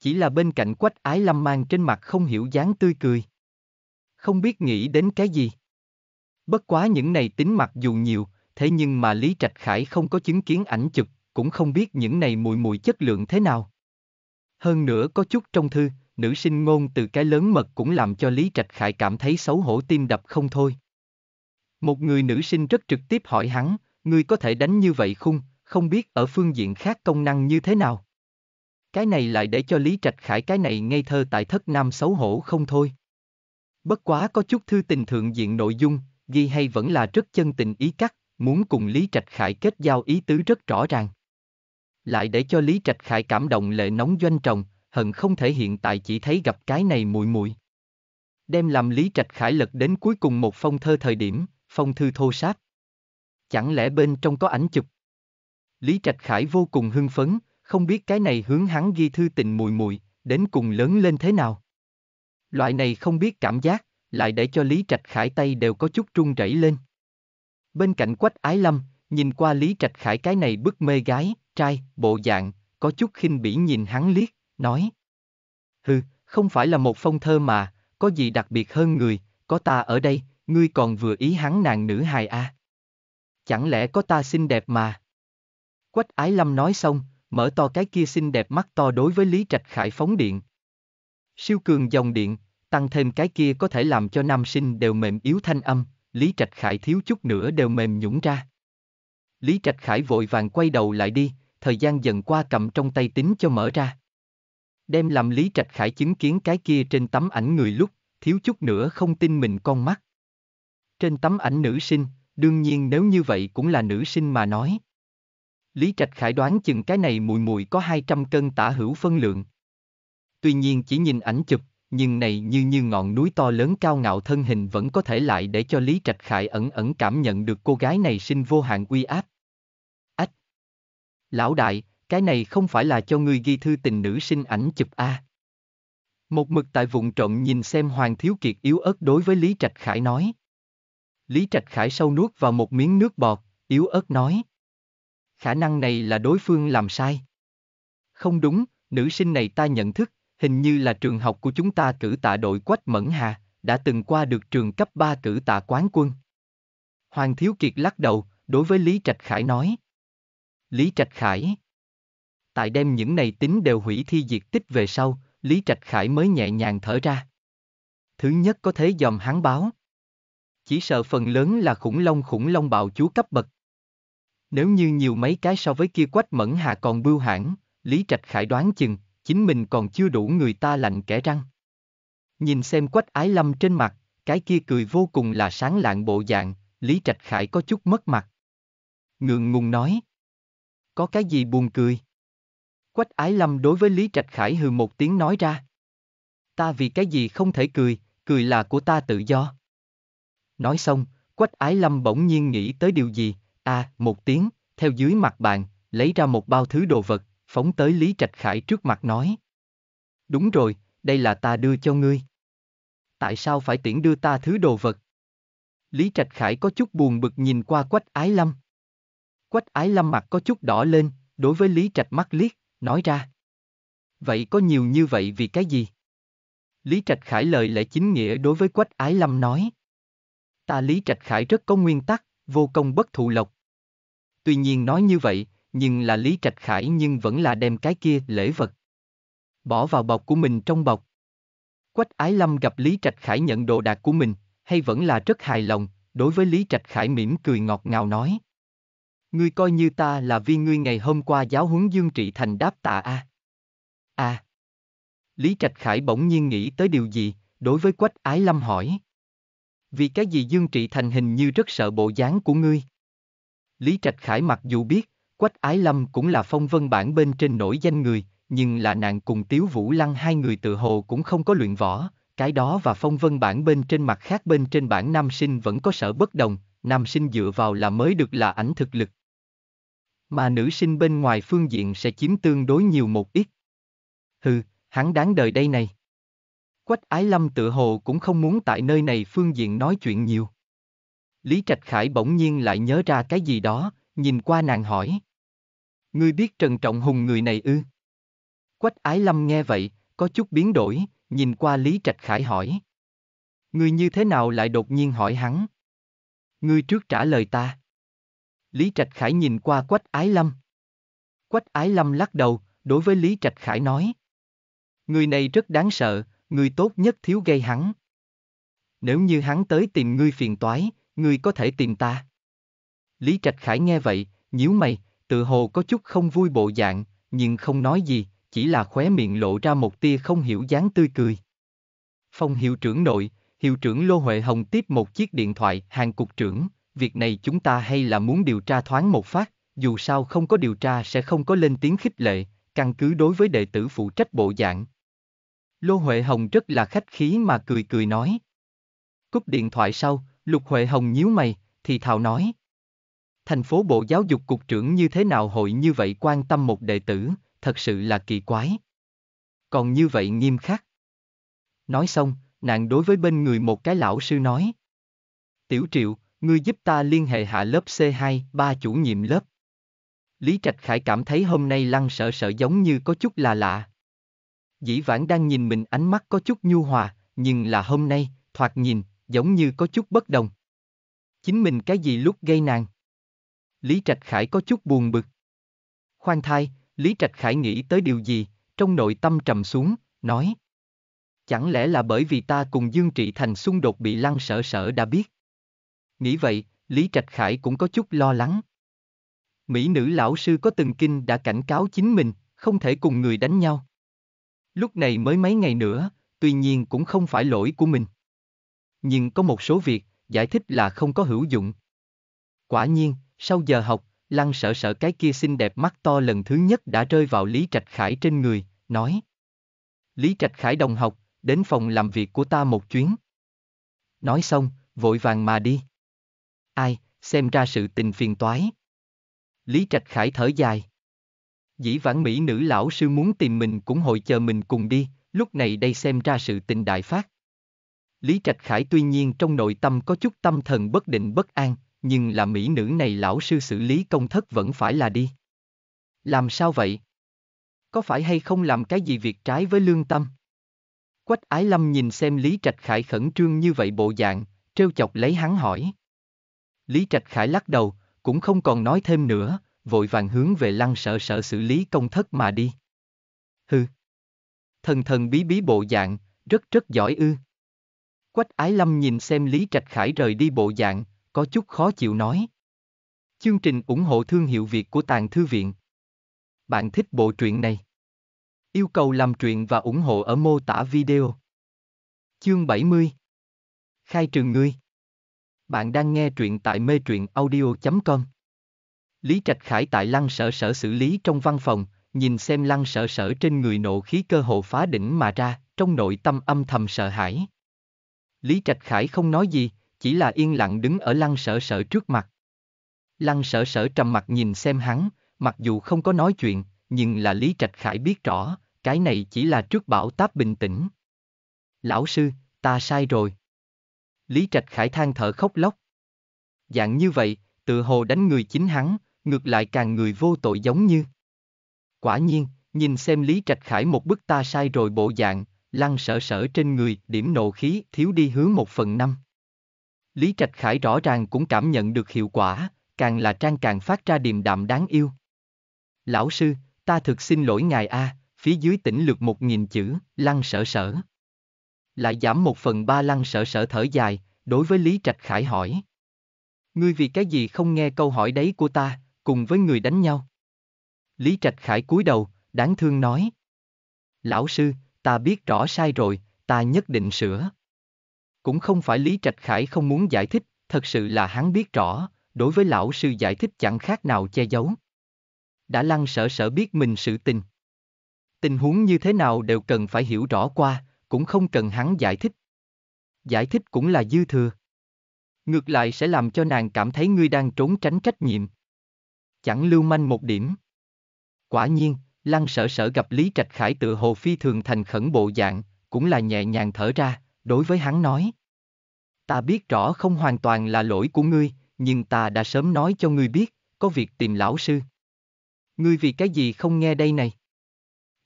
Chỉ là bên cạnh quách ái lâm mang trên mặt không hiểu dáng tươi cười. Không biết nghĩ đến cái gì. Bất quá những này tính mặc dù nhiều, thế nhưng mà Lý Trạch Khải không có chứng kiến ảnh chụp, cũng không biết những này mùi mùi chất lượng thế nào. Hơn nữa có chút trong thư, nữ sinh ngôn từ cái lớn mật cũng làm cho Lý Trạch Khải cảm thấy xấu hổ tim đập không thôi. Một người nữ sinh rất trực tiếp hỏi hắn, ngươi có thể đánh như vậy không, không biết ở phương diện khác công năng như thế nào. Cái này lại để cho Lý Trạch Khải cái này ngây thơ tại thất nam xấu hổ không thôi. Bất quá có chút thư tình thượng diện nội dung, ghi hay vẫn là rất chân tình ý cắt, muốn cùng Lý Trạch Khải kết giao ý tứ rất rõ ràng. Lại để cho Lý Trạch Khải cảm động lệ nóng doanh trồng, hận không thể hiện tại chỉ thấy gặp cái này muội muội. Đem làm Lý Trạch Khải lật đến cuối cùng một phong thơ thời điểm, phong thư thô sát. Chẳng lẽ bên trong có ảnh chụp? Lý Trạch Khải vô cùng hưng phấn, không biết cái này hướng hắn ghi thư tình mùi mùi, đến cùng lớn lên thế nào. Loại này không biết cảm giác, lại để cho Lý Trạch Khải tay đều có chút run rẩy lên. Bên cạnh quách ái lâm, nhìn qua Lý Trạch Khải cái này bức mê gái, trai, bộ dạng, có chút khinh bỉ nhìn hắn liếc nói. Hừ, không phải là một phong thơ mà, có gì đặc biệt hơn người, có ta ở đây, ngươi còn vừa ý hắn nàng nữ hài à. Chẳng lẽ có ta xinh đẹp mà? Quách Ái Lâm nói xong, mở to cái kia xinh đẹp mắt to đối với Lý Trạch Khải phóng điện. Siêu cường dòng điện, tăng thêm cái kia có thể làm cho nam sinh đều mềm yếu thanh âm, Lý Trạch Khải thiếu chút nữa đều mềm nhũng ra. Lý Trạch Khải vội vàng quay đầu lại đi, thời gian dần qua cầm trong tay tính cho mở ra. Đem làm Lý Trạch Khải chứng kiến cái kia trên tấm ảnh người lúc, thiếu chút nữa không tin mình con mắt. Trên tấm ảnh nữ sinh, đương nhiên nếu như vậy cũng là nữ sinh mà nói. Lý Trạch Khải đoán chừng cái này mùi mùi có 200 cân tả hữu phân lượng. Tuy nhiên chỉ nhìn ảnh chụp, nhưng này như như ngọn núi to lớn cao ngạo thân hình vẫn có thể lại để cho Lý Trạch Khải ẩn ẩn cảm nhận được cô gái này sinh vô hạn uy áp. Ách! Lão đại, cái này không phải là cho ngươi ghi thư tình nữ sinh ảnh chụp a. À. Một mực tại vùng trộm nhìn xem Hoàng Thiếu Kiệt yếu ớt đối với Lý Trạch Khải nói. Lý Trạch Khải sâu nuốt vào một miếng nước bọt, yếu ớt nói. Khả năng này là đối phương làm sai. Không đúng, nữ sinh này ta nhận thức, hình như là trường học của chúng ta cử tạ đội Quách Mẫn Hà, đã từng qua được trường cấp 3 cử tạ quán quân. Hoàng Thiếu Kiệt lắc đầu, đối với Lý Trạch Khải nói. Lý Trạch Khải tại đem những này tính đều hủy thi diệt tích về sau, Lý Trạch Khải mới nhẹ nhàng thở ra. Thứ nhất có thế dòm hắn báo. Chỉ sợ phần lớn là khủng long khủng long bạo chúa cấp bậc. Nếu như nhiều mấy cái so với kia quách mẫn hà còn bưu hãn, Lý Trạch Khải đoán chừng, chính mình còn chưa đủ người ta lạnh kẻ răng. Nhìn xem quách ái lâm trên mặt, cái kia cười vô cùng là sáng lạng bộ dạng, Lý Trạch Khải có chút mất mặt. Ngượng ngùng nói. Có cái gì buồn cười? Quách Ái Lâm đối với Lý Trạch Khải hừ một tiếng nói ra. Ta vì cái gì không thể cười, cười là của ta tự do. Nói xong, Quách Ái Lâm bỗng nhiên nghĩ tới điều gì, à, một tiếng, theo dưới mặt bàn, lấy ra một bao thứ đồ vật, phóng tới Lý Trạch Khải trước mặt nói. Đúng rồi, đây là ta đưa cho ngươi. Tại sao phải tiễn đưa ta thứ đồ vật? Lý Trạch Khải có chút buồn bực nhìn qua Quách Ái Lâm. Quách Ái Lâm mặt có chút đỏ lên, đối với Lý Trạch mắt liếc nói ra. Vậy có nhiều như vậy vì cái gì? Lý Trạch Khải lời lẽ chính nghĩa đối với Quách Ái Lâm nói. Ta Lý Trạch Khải rất có nguyên tắc, vô công bất thụ lộc. Tuy nhiên nói như vậy, nhưng là Lý Trạch Khải nhưng vẫn là đem cái kia lễ vật. Bỏ vào bọc của mình trong bọc. Quách Ái Lâm gặp Lý Trạch Khải nhận đồ đạc của mình, hay vẫn là rất hài lòng, đối với Lý Trạch Khải mỉm cười ngọt ngào nói. Ngươi coi như ta là vì ngươi ngày hôm qua giáo huấn Dương Trị Thành đáp tạ a. A. Lý Trạch Khải bỗng nhiên nghĩ tới điều gì, đối với Quách Ái Lâm hỏi. Vì cái gì Dương Trị Thành hình như rất sợ bộ dáng của ngươi? Lý Trạch Khải mặc dù biết, Quách Ái Lâm cũng là phong vân bản bên trên nổi danh người, nhưng là nàng cùng Tiếu Vũ Lăng hai người tự hồ cũng không có luyện võ, cái đó và phong vân bản bên trên mặt khác bên trên bản nam sinh vẫn có sở bất đồng, nam sinh dựa vào là mới được là ảnh thực lực, mà nữ sinh bên ngoài phương diện sẽ chiếm tương đối nhiều một ít. Hừ, hắn đáng đời đây này. Quách Ái Lâm tự hồ cũng không muốn tại nơi này phương diện nói chuyện nhiều. Lý Trạch Khải bỗng nhiên lại nhớ ra cái gì đó, nhìn qua nàng hỏi. Ngươi biết Trần Trọng Hùng người này ư? Quách Ái Lâm nghe vậy, có chút biến đổi, nhìn qua Lý Trạch Khải hỏi. Ngươi như thế nào lại đột nhiên hỏi hắn? Ngươi trước trả lời ta. Lý Trạch Khải nhìn qua Quách Ái Lâm. Quách Ái Lâm lắc đầu, đối với Lý Trạch Khải nói. Người này rất đáng sợ, người tốt nhất thiếu gây hắn. Nếu như hắn tới tìm ngươi phiền toái, ngươi có thể tìm ta. Lý Trạch Khải nghe vậy, nhíu mày, tự hồ có chút không vui bộ dạng, nhưng không nói gì, chỉ là khóe miệng lộ ra một tia không hiểu dáng tươi cười. Phong hiệu trưởng nội, hiệu trưởng Lô Huệ Hồng tiếp một chiếc điện thoại, hàng cục trưởng, việc này chúng ta hay là muốn điều tra thoáng một phát, dù sao không có điều tra sẽ không có lên tiếng khích lệ, căn cứ đối với đệ tử phụ trách bộ dạng. Lô Huệ Hồng rất là khách khí mà cười cười nói. Cúp điện thoại sau, Lục Huệ Hồng nhíu mày, thì thào nói. Thành phố Bộ Giáo dục Cục trưởng như thế nào hội như vậy quan tâm một đệ tử, thật sự là kỳ quái. Còn như vậy nghiêm khắc. Nói xong, nàng đối với bên người một cái lão sư nói. Tiểu Triệu, Ngươi giúp ta liên hệ hạ lớp C2, ba chủ nhiệm lớp. Lý Trạch Khải cảm thấy hôm nay lăng sợ sợ giống như có chút là lạ. Dĩ vãng đang nhìn mình ánh mắt có chút nhu hòa, nhưng là hôm nay, thoạt nhìn, giống như có chút bất đồng. Chính mình cái gì lúc gây nàng? Lý Trạch Khải có chút buồn bực. Khoan thai, Lý Trạch Khải nghĩ tới điều gì, trong nội tâm trầm xuống, nói. Chẳng lẽ là bởi vì ta cùng Dương Trị Thành xung đột bị lăng sợ sợ đã biết? Nghĩ vậy, Lý Trạch Khải cũng có chút lo lắng. Mỹ nữ lão sư có từng kinh đã cảnh cáo chính mình, không thể cùng người đánh nhau. Lúc này mới mấy ngày nữa, tuy nhiên cũng không phải lỗi của mình. Nhưng có một số việc, giải thích là không có hữu dụng. Quả nhiên, sau giờ học, Lăng sợ sợ cái kia xinh đẹp mắt to lần thứ nhất đã rơi vào Lý Trạch Khải trên người, nói. Lý Trạch Khải đồng học, đến phòng làm việc của ta một chuyến. Nói xong, vội vàng mà đi ai, xem ra sự tình phiền toái. Lý Trạch Khải thở dài. Dĩ vãng Mỹ nữ lão sư muốn tìm mình cũng hội chờ mình cùng đi, lúc này đây xem ra sự tình đại phát. Lý Trạch Khải tuy nhiên trong nội tâm có chút tâm thần bất định bất an, nhưng là Mỹ nữ này lão sư xử lý công thất vẫn phải là đi. Làm sao vậy? Có phải hay không làm cái gì việc trái với lương tâm? Quách Ái Lâm nhìn xem Lý Trạch Khải khẩn trương như vậy bộ dạng, trêu chọc lấy hắn hỏi. Lý Trạch Khải lắc đầu, cũng không còn nói thêm nữa, vội vàng hướng về lăng sợ sợ xử lý công thất mà đi. Hừ. Thần thần bí bí bộ dạng, rất rất giỏi ư. Quách Ái Lâm nhìn xem Lý Trạch Khải rời đi bộ dạng, có chút khó chịu nói. Chương trình ủng hộ thương hiệu Việt của Tàng Thư Viện. Bạn thích bộ truyện này? Yêu cầu làm truyện và ủng hộ ở mô tả video. Chương 70 Khai trường ngươi bạn đang nghe truyện tại mê truyện audio.com. Lý Trạch Khải tại lăng sở sở xử lý trong văn phòng, nhìn xem lăng sở sở trên người nộ khí cơ hồ phá đỉnh mà ra, trong nội tâm âm thầm sợ hãi. Lý Trạch Khải không nói gì, chỉ là yên lặng đứng ở lăng sở sở trước mặt. Lăng sở sở trầm mặt nhìn xem hắn, mặc dù không có nói chuyện, nhưng là Lý Trạch Khải biết rõ, cái này chỉ là trước bảo táp bình tĩnh. Lão sư, ta sai rồi. Lý Trạch Khải than thở khóc lóc. Dạng như vậy, tự hồ đánh người chính hắn, ngược lại càng người vô tội giống như. Quả nhiên, nhìn xem Lý Trạch Khải một bức ta sai rồi bộ dạng, lăng sở sở trên người, điểm nộ khí thiếu đi hướng một phần năm. Lý Trạch Khải rõ ràng cũng cảm nhận được hiệu quả, càng là trang càng phát ra điềm đạm đáng yêu. Lão sư, ta thực xin lỗi ngài A, phía dưới tỉnh lược một nghìn chữ, lăng sở sở lại giảm một phần ba lăng sợ sợ thở dài, đối với Lý Trạch Khải hỏi. Ngươi vì cái gì không nghe câu hỏi đấy của ta, cùng với người đánh nhau? Lý Trạch Khải cúi đầu, đáng thương nói. Lão sư, ta biết rõ sai rồi, ta nhất định sửa. Cũng không phải Lý Trạch Khải không muốn giải thích, thật sự là hắn biết rõ, đối với lão sư giải thích chẳng khác nào che giấu. Đã lăng sợ sợ biết mình sự tình. Tình huống như thế nào đều cần phải hiểu rõ qua, cũng không cần hắn giải thích. Giải thích cũng là dư thừa. Ngược lại sẽ làm cho nàng cảm thấy ngươi đang trốn tránh trách nhiệm. Chẳng lưu manh một điểm. Quả nhiên, Lăng sở sở gặp Lý Trạch Khải tự hồ phi thường thành khẩn bộ dạng, cũng là nhẹ nhàng thở ra, đối với hắn nói. Ta biết rõ không hoàn toàn là lỗi của ngươi, nhưng ta đã sớm nói cho ngươi biết, có việc tìm lão sư. Ngươi vì cái gì không nghe đây này?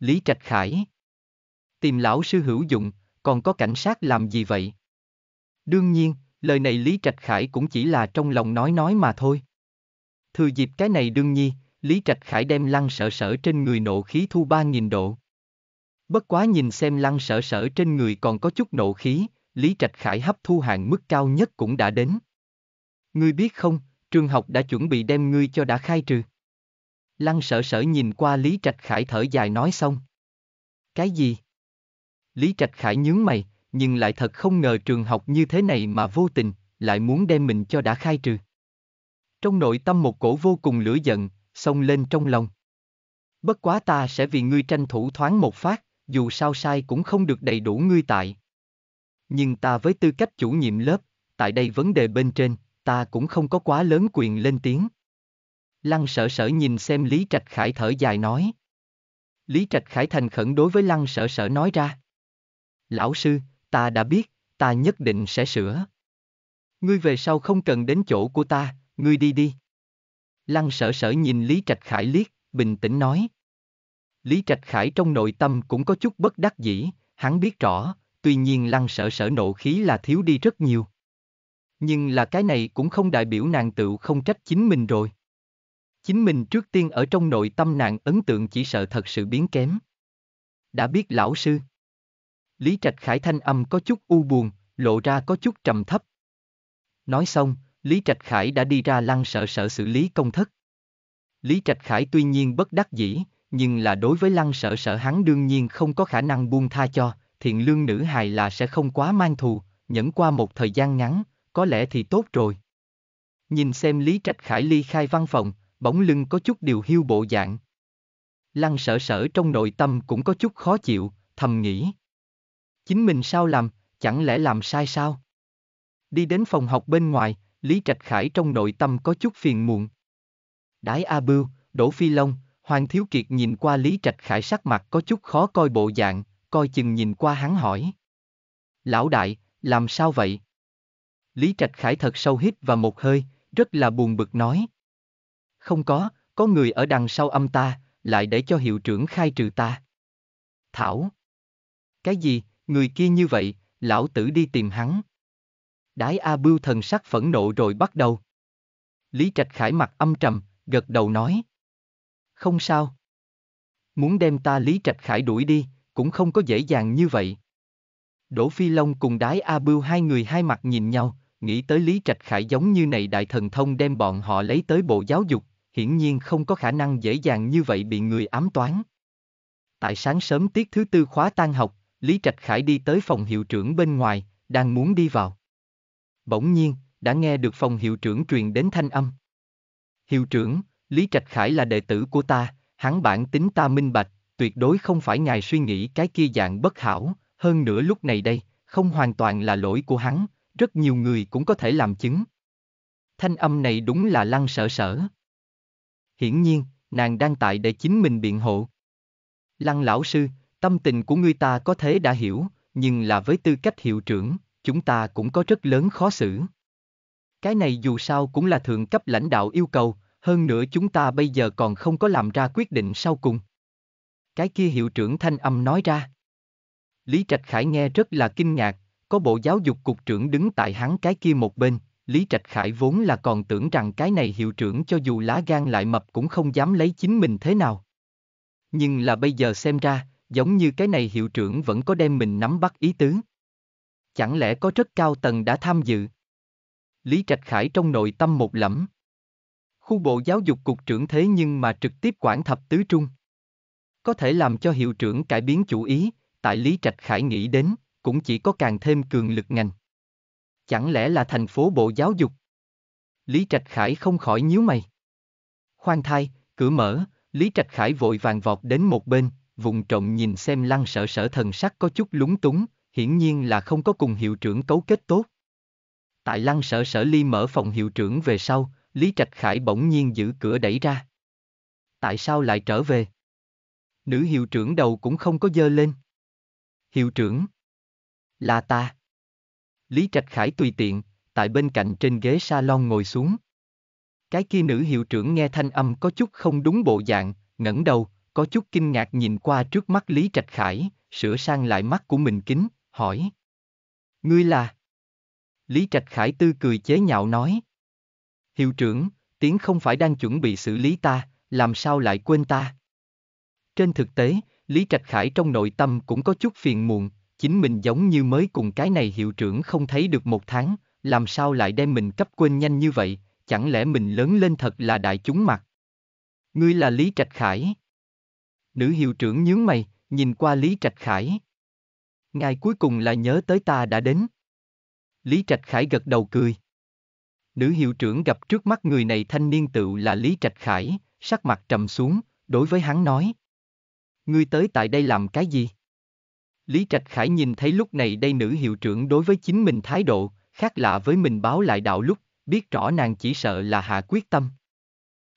Lý Trạch Khải tìm lão sư hữu dụng, còn có cảnh sát làm gì vậy? Đương nhiên, lời này Lý Trạch Khải cũng chỉ là trong lòng nói nói mà thôi. Thừa dịp cái này đương nhiên, Lý Trạch Khải đem lăng sở sở trên người nộ khí thu 3.000 độ. Bất quá nhìn xem lăng sở sở trên người còn có chút nộ khí, Lý Trạch Khải hấp thu hạn mức cao nhất cũng đã đến. Ngươi biết không, trường học đã chuẩn bị đem ngươi cho đã khai trừ. Lăng sở sở nhìn qua Lý Trạch Khải thở dài nói xong. Cái gì? Lý Trạch Khải nhướng mày, nhưng lại thật không ngờ trường học như thế này mà vô tình, lại muốn đem mình cho đã khai trừ. Trong nội tâm một cổ vô cùng lửa giận, xông lên trong lòng. Bất quá ta sẽ vì ngươi tranh thủ thoáng một phát, dù sao sai cũng không được đầy đủ ngươi tại. Nhưng ta với tư cách chủ nhiệm lớp, tại đây vấn đề bên trên, ta cũng không có quá lớn quyền lên tiếng. Lăng sở sở nhìn xem Lý Trạch Khải thở dài nói. Lý Trạch Khải thành khẩn đối với Lăng sở sở nói ra lão sư, ta đã biết, ta nhất định sẽ sửa. Ngươi về sau không cần đến chỗ của ta, ngươi đi đi. Lăng sở sở nhìn Lý Trạch Khải liếc, bình tĩnh nói. Lý Trạch Khải trong nội tâm cũng có chút bất đắc dĩ, hắn biết rõ, tuy nhiên lăng sở sở nộ khí là thiếu đi rất nhiều. Nhưng là cái này cũng không đại biểu nàng tựu không trách chính mình rồi. Chính mình trước tiên ở trong nội tâm nàng ấn tượng chỉ sợ thật sự biến kém. Đã biết lão sư. Lý Trạch Khải thanh âm có chút u buồn, lộ ra có chút trầm thấp. Nói xong, Lý Trạch Khải đã đi ra lăng sợ sợ xử lý công thức. Lý Trạch Khải tuy nhiên bất đắc dĩ, nhưng là đối với lăng sợ sợ hắn đương nhiên không có khả năng buông tha cho, thiện lương nữ hài là sẽ không quá mang thù, nhẫn qua một thời gian ngắn, có lẽ thì tốt rồi. Nhìn xem Lý Trạch Khải ly khai văn phòng, bóng lưng có chút điều hiu bộ dạng. Lăng sở sở trong nội tâm cũng có chút khó chịu, thầm nghĩ. Chính mình sao làm, chẳng lẽ làm sai sao? Đi đến phòng học bên ngoài, Lý Trạch Khải trong nội tâm có chút phiền muộn. Đái A Bưu, Đỗ Phi Long, Hoàng Thiếu Kiệt nhìn qua Lý Trạch Khải sắc mặt có chút khó coi bộ dạng, coi chừng nhìn qua hắn hỏi. Lão đại, làm sao vậy? Lý Trạch Khải thật sâu hít và một hơi, rất là buồn bực nói. Không có, có người ở đằng sau âm ta, lại để cho hiệu trưởng khai trừ ta. Thảo. Cái gì, người kia như vậy, lão tử đi tìm hắn. Đái A Bưu thần sắc phẫn nộ rồi bắt đầu. Lý Trạch Khải mặt âm trầm, gật đầu nói. Không sao. Muốn đem ta Lý Trạch Khải đuổi đi, cũng không có dễ dàng như vậy. Đỗ Phi Long cùng Đái A Bưu hai người hai mặt nhìn nhau, nghĩ tới Lý Trạch Khải giống như này đại thần thông đem bọn họ lấy tới bộ giáo dục, hiển nhiên không có khả năng dễ dàng như vậy bị người ám toán. Tại sáng sớm tiết thứ tư khóa tan học, Lý Trạch Khải đi tới phòng hiệu trưởng bên ngoài, đang muốn đi vào. Bỗng nhiên, đã nghe được phòng hiệu trưởng truyền đến thanh âm. Hiệu trưởng, Lý Trạch Khải là đệ tử của ta, hắn bản tính ta minh bạch, tuyệt đối không phải ngài suy nghĩ cái kia dạng bất hảo, hơn nữa lúc này đây, không hoàn toàn là lỗi của hắn, rất nhiều người cũng có thể làm chứng. Thanh âm này đúng là lăng sở sở. Hiển nhiên, nàng đang tại để chính mình biện hộ. Lăng lão sư, Tâm tình của ngươi ta có thể đã hiểu, nhưng là với tư cách hiệu trưởng, chúng ta cũng có rất lớn khó xử. Cái này dù sao cũng là thượng cấp lãnh đạo yêu cầu, hơn nữa chúng ta bây giờ còn không có làm ra quyết định sau cùng. Cái kia hiệu trưởng thanh âm nói ra. Lý Trạch Khải nghe rất là kinh ngạc, có bộ giáo dục cục trưởng đứng tại hắn cái kia một bên, Lý Trạch Khải vốn là còn tưởng rằng cái này hiệu trưởng cho dù lá gan lại mập cũng không dám lấy chính mình thế nào. Nhưng là bây giờ xem ra, giống như cái này hiệu trưởng vẫn có đem mình nắm bắt ý tứ. Chẳng lẽ có rất cao tầng đã tham dự? Lý Trạch Khải trong nội tâm một lẫm. Khu bộ giáo dục cục trưởng thế nhưng mà trực tiếp quản thập tứ trung. Có thể làm cho hiệu trưởng cải biến chủ ý, tại Lý Trạch Khải nghĩ đến, cũng chỉ có càng thêm cường lực ngành. Chẳng lẽ là thành phố bộ giáo dục? Lý Trạch Khải không khỏi nhíu mày. Khoan thai, cửa mở, Lý Trạch Khải vội vàng vọt đến một bên, vùng trộm nhìn xem lăng sở sở thần sắc có chút lúng túng, hiển nhiên là không có cùng hiệu trưởng cấu kết tốt. Tại lăng sở sở ly mở phòng hiệu trưởng về sau, Lý Trạch Khải bỗng nhiên giữ cửa đẩy ra. Tại sao lại trở về? Nữ hiệu trưởng đầu cũng không có dơ lên. Hiệu trưởng. Là ta. Lý Trạch Khải tùy tiện, tại bên cạnh trên ghế salon ngồi xuống. Cái kia nữ hiệu trưởng nghe thanh âm có chút không đúng bộ dạng, ngẩng đầu, có chút kinh ngạc nhìn qua trước mắt Lý Trạch Khải, sửa sang lại mắt của mình kính, hỏi. Ngươi là? Lý Trạch Khải tư cười chế nhạo nói. Hiệu trưởng, Tiến không phải đang chuẩn bị xử lý ta, làm sao lại quên ta? Trên thực tế, Lý Trạch Khải trong nội tâm cũng có chút phiền muộn, chính mình giống như mới cùng cái này hiệu trưởng không thấy được một tháng, làm sao lại đem mình cấp quên nhanh như vậy, chẳng lẽ mình lớn lên thật là đại chúng mặt. Ngươi là Lý Trạch Khải? Nữ hiệu trưởng nhướng mày, nhìn qua Lý Trạch Khải. Ngài cuối cùng là nhớ tới ta đã đến. Lý Trạch Khải gật đầu cười. Nữ hiệu trưởng gặp trước mắt người này thanh niên tựu là Lý Trạch Khải, sắc mặt trầm xuống, đối với hắn nói. Ngươi tới tại đây làm cái gì? Lý Trạch Khải nhìn thấy lúc này đây nữ hiệu trưởng đối với chính mình thái độ, khác lạ với mình báo lại đạo lúc, biết rõ nàng chỉ sợ là hạ quyết tâm.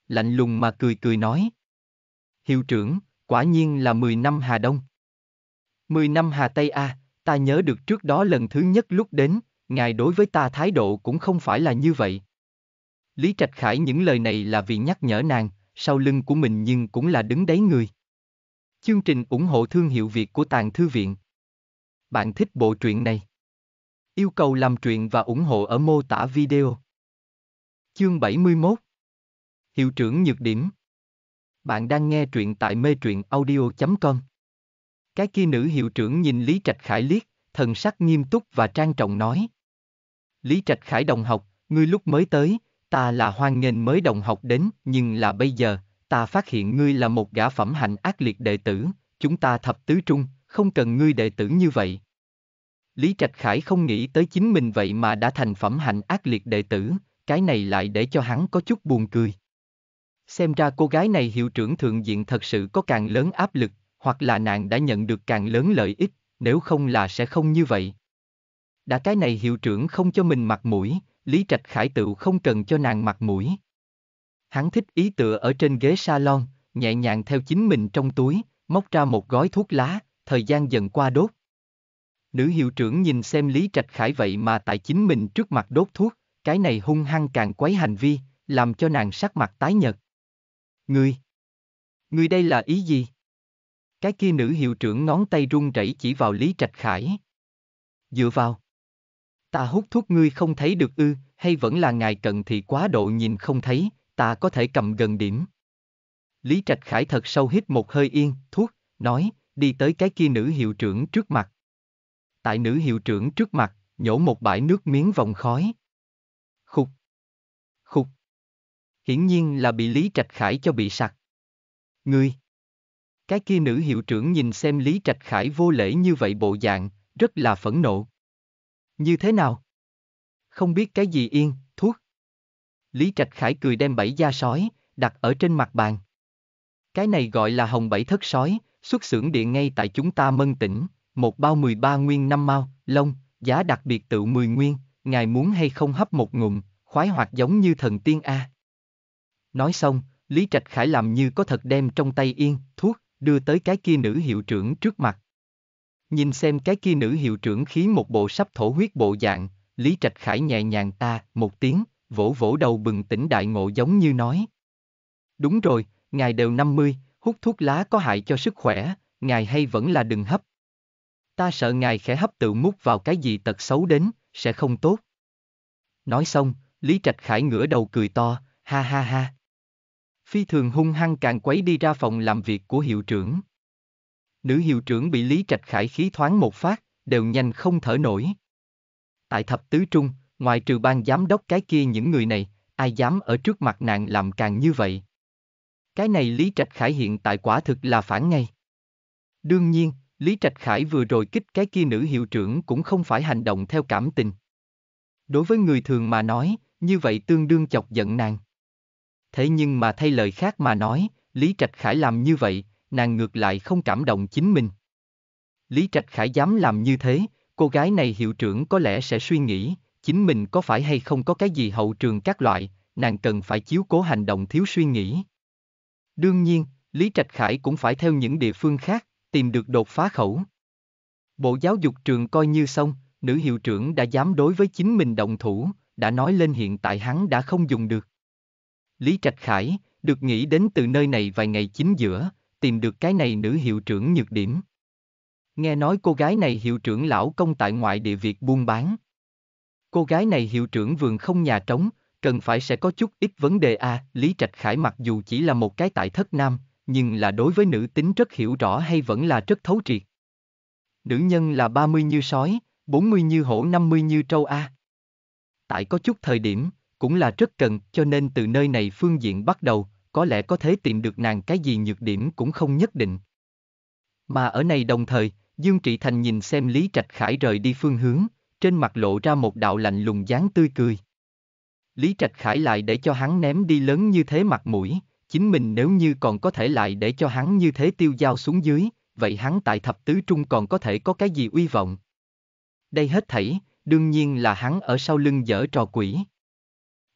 Lạnh lùng mà cười cười nói. Hiệu trưởng, quả nhiên là 10 năm Hà Đông. 10 năm Hà Tây A, à, ta nhớ được trước đó lần thứ nhất lúc đến, ngài đối với ta thái độ cũng không phải là như vậy. Lý Trạch Khải những lời này là vì nhắc nhở nàng, sau lưng của mình nhưng cũng là đứng đấy người. Chương trình ủng hộ thương hiệu Việt của Tàng Thư Viện. Bạn thích bộ truyện này? Yêu cầu làm truyện và ủng hộ ở mô tả video. Chương 71 Hiệu trưởng nhược điểm bạn đang nghe truyện tại mê truyện audio.com. Cái kia nữ hiệu trưởng nhìn Lý Trạch Khải liếc, thần sắc nghiêm túc và trang trọng nói. Lý Trạch Khải đồng học, ngươi lúc mới tới, ta là hoan nghênh mới đồng học đến, nhưng là bây giờ, ta phát hiện ngươi là một gã phẩm hạnh ác liệt đệ tử, chúng ta thập tứ trung, không cần ngươi đệ tử như vậy. Lý Trạch Khải không nghĩ tới chính mình vậy mà đã thành phẩm hạnh ác liệt đệ tử, cái này lại để cho hắn có chút buồn cười. Xem ra cô gái này hiệu trưởng thượng diện thật sự có càng lớn áp lực, hoặc là nàng đã nhận được càng lớn lợi ích, nếu không là sẽ không như vậy. Đã cái này hiệu trưởng không cho mình mặt mũi, Lý Trạch Khải tựu không cần cho nàng mặt mũi. Hắn thích ý tựa ở trên ghế salon, nhẹ nhàng theo chính mình trong túi, móc ra một gói thuốc lá, thời gian dần qua đốt. Nữ hiệu trưởng nhìn xem Lý Trạch Khải vậy mà tại chính mình trước mặt đốt thuốc, cái này hung hăng càng quấy hành vi, làm cho nàng sắc mặt tái nhợt. Ngươi! Ngươi đây là ý gì? Cái kia nữ hiệu trưởng ngón tay run rẩy chỉ vào Lý Trạch Khải. Dựa vào. Ta hút thuốc ngươi không thấy được ư, hay vẫn là ngài cận thì quá độ nhìn không thấy, ta có thể cầm gần điểm. Lý Trạch Khải thật sâu hít một hơi yên, thuốc, nói, đi tới cái kia nữ hiệu trưởng trước mặt. Tại nữ hiệu trưởng trước mặt, nhổ một bãi nước miếng vòng khói. Khục, hiển nhiên là bị Lý Trạch Khải cho bị sặc. Ngươi! Cái kia nữ hiệu trưởng nhìn xem Lý Trạch Khải vô lễ như vậy bộ dạng, rất là phẫn nộ. Như thế nào? Không biết cái gì yên, thuốc. Lý Trạch Khải cười đem bảy da sói, đặt ở trên mặt bàn. Cái này gọi là hồng bảy thất sói, xuất xưởng địa ngay tại chúng ta mân tỉnh, một bao 13 nguyên năm mau, lông, giá đặc biệt tự 10 nguyên, ngài muốn hay không hấp một ngụm, khoái hoạt giống như thần tiên A. Nói xong, Lý Trạch Khải làm như có thật đem trong tay yên, thuốc, đưa tới cái kia nữ hiệu trưởng trước mặt. Nhìn xem cái kia nữ hiệu trưởng khí một bộ sắp thổ huyết bộ dạng, Lý Trạch Khải nhẹ nhàng ta, một tiếng, vỗ vỗ đầu bừng tỉnh đại ngộ giống như nói. Đúng rồi, ngài đều 50, hút thuốc lá có hại cho sức khỏe, ngài hay vẫn là đừng hấp. Ta sợ ngài khẽ hấp tự mút vào cái gì tật xấu đến, sẽ không tốt. Nói xong, Lý Trạch Khải ngửa đầu cười to, ha ha ha phi thường hung hăng càng quấy đi ra phòng làm việc của hiệu trưởng. Nữ hiệu trưởng bị Lý Trạch Khải khí thoáng một phát, đều nhanh không thở nổi. Tại thập tứ trung, ngoài trừ ban giám đốc cái kia những người này, ai dám ở trước mặt nàng làm càng như vậy. Cái này Lý Trạch Khải hiện tại quả thực là phản ngay. Đương nhiên, Lý Trạch Khải vừa rồi kích cái kia nữ hiệu trưởng cũng không phải hành động theo cảm tình. Đối với người thường mà nói, như vậy tương đương chọc giận nàng. Thế nhưng mà thay lời khác mà nói, Lý Trạch Khải làm như vậy, nàng ngược lại không cảm động chính mình. Lý Trạch Khải dám làm như thế, cô gái này hiệu trưởng có lẽ sẽ suy nghĩ, chính mình có phải hay không có cái gì hậu trường các loại, nàng cần phải chiếu cố hành động thiếu suy nghĩ. Đương nhiên, Lý Trạch Khải cũng phải theo những địa phương khác, tìm được đột phá khẩu. Bộ giáo dục trường coi như xong, nữ hiệu trưởng đã dám đối với chính mình động thủ, đã nói lên hiện tại hắn đã không dùng được. Lý Trạch Khải, được nghĩ đến từ nơi này vài ngày chính giữa, tìm được cái này nữ hiệu trưởng nhược điểm. Nghe nói cô gái này hiệu trưởng lão công tại ngoại địa việc buôn bán. Cô gái này hiệu trưởng vườn không nhà trống, cần phải sẽ có chút ít vấn đề a à, Lý Trạch Khải mặc dù chỉ là một cái tại thất nam, nhưng là đối với nữ tính rất hiểu rõ hay vẫn là rất thấu triệt. Nữ nhân là 30 như sói, 40 như hổ 50 như trâu A. Tại có chút thời điểm, cũng là rất cần, cho nên từ nơi này phương diện bắt đầu, có lẽ có thể tìm được nàng cái gì nhược điểm cũng không nhất định. Mà ở này đồng thời, Dương Trị Thành nhìn xem Lý Trạch Khải rời đi phương hướng, trên mặt lộ ra một đạo lạnh lùng dáng tươi cười. Lý Trạch Khải lại để cho hắn ném đi lớn như thế mặt mũi, chính mình nếu như còn có thể lại để cho hắn như thế tiêu dao xuống dưới, vậy hắn tại thập tứ trung còn có thể có cái gì uy vọng. Đây hết thảy, đương nhiên là hắn ở sau lưng dở trò quỷ.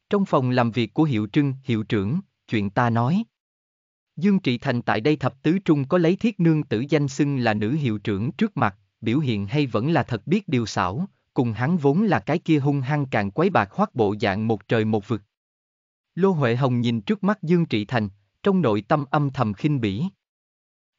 Trong phòng làm việc của hiệu trưng, hiệu trưởng, chuyện ta nói. Dương Trị Thành tại đây thập tứ trung có lấy thiết nương tử danh xưng là nữ hiệu trưởng trước mặt, biểu hiện hay vẫn là thật biết điều xảo, cùng hắn vốn là cái kia hung hăng càng quấy bạc hoác bộ dạng một trời một vực. Lô Huệ Hồng nhìn trước mắt Dương Trị Thành, trong nội tâm âm thầm khinh bỉ.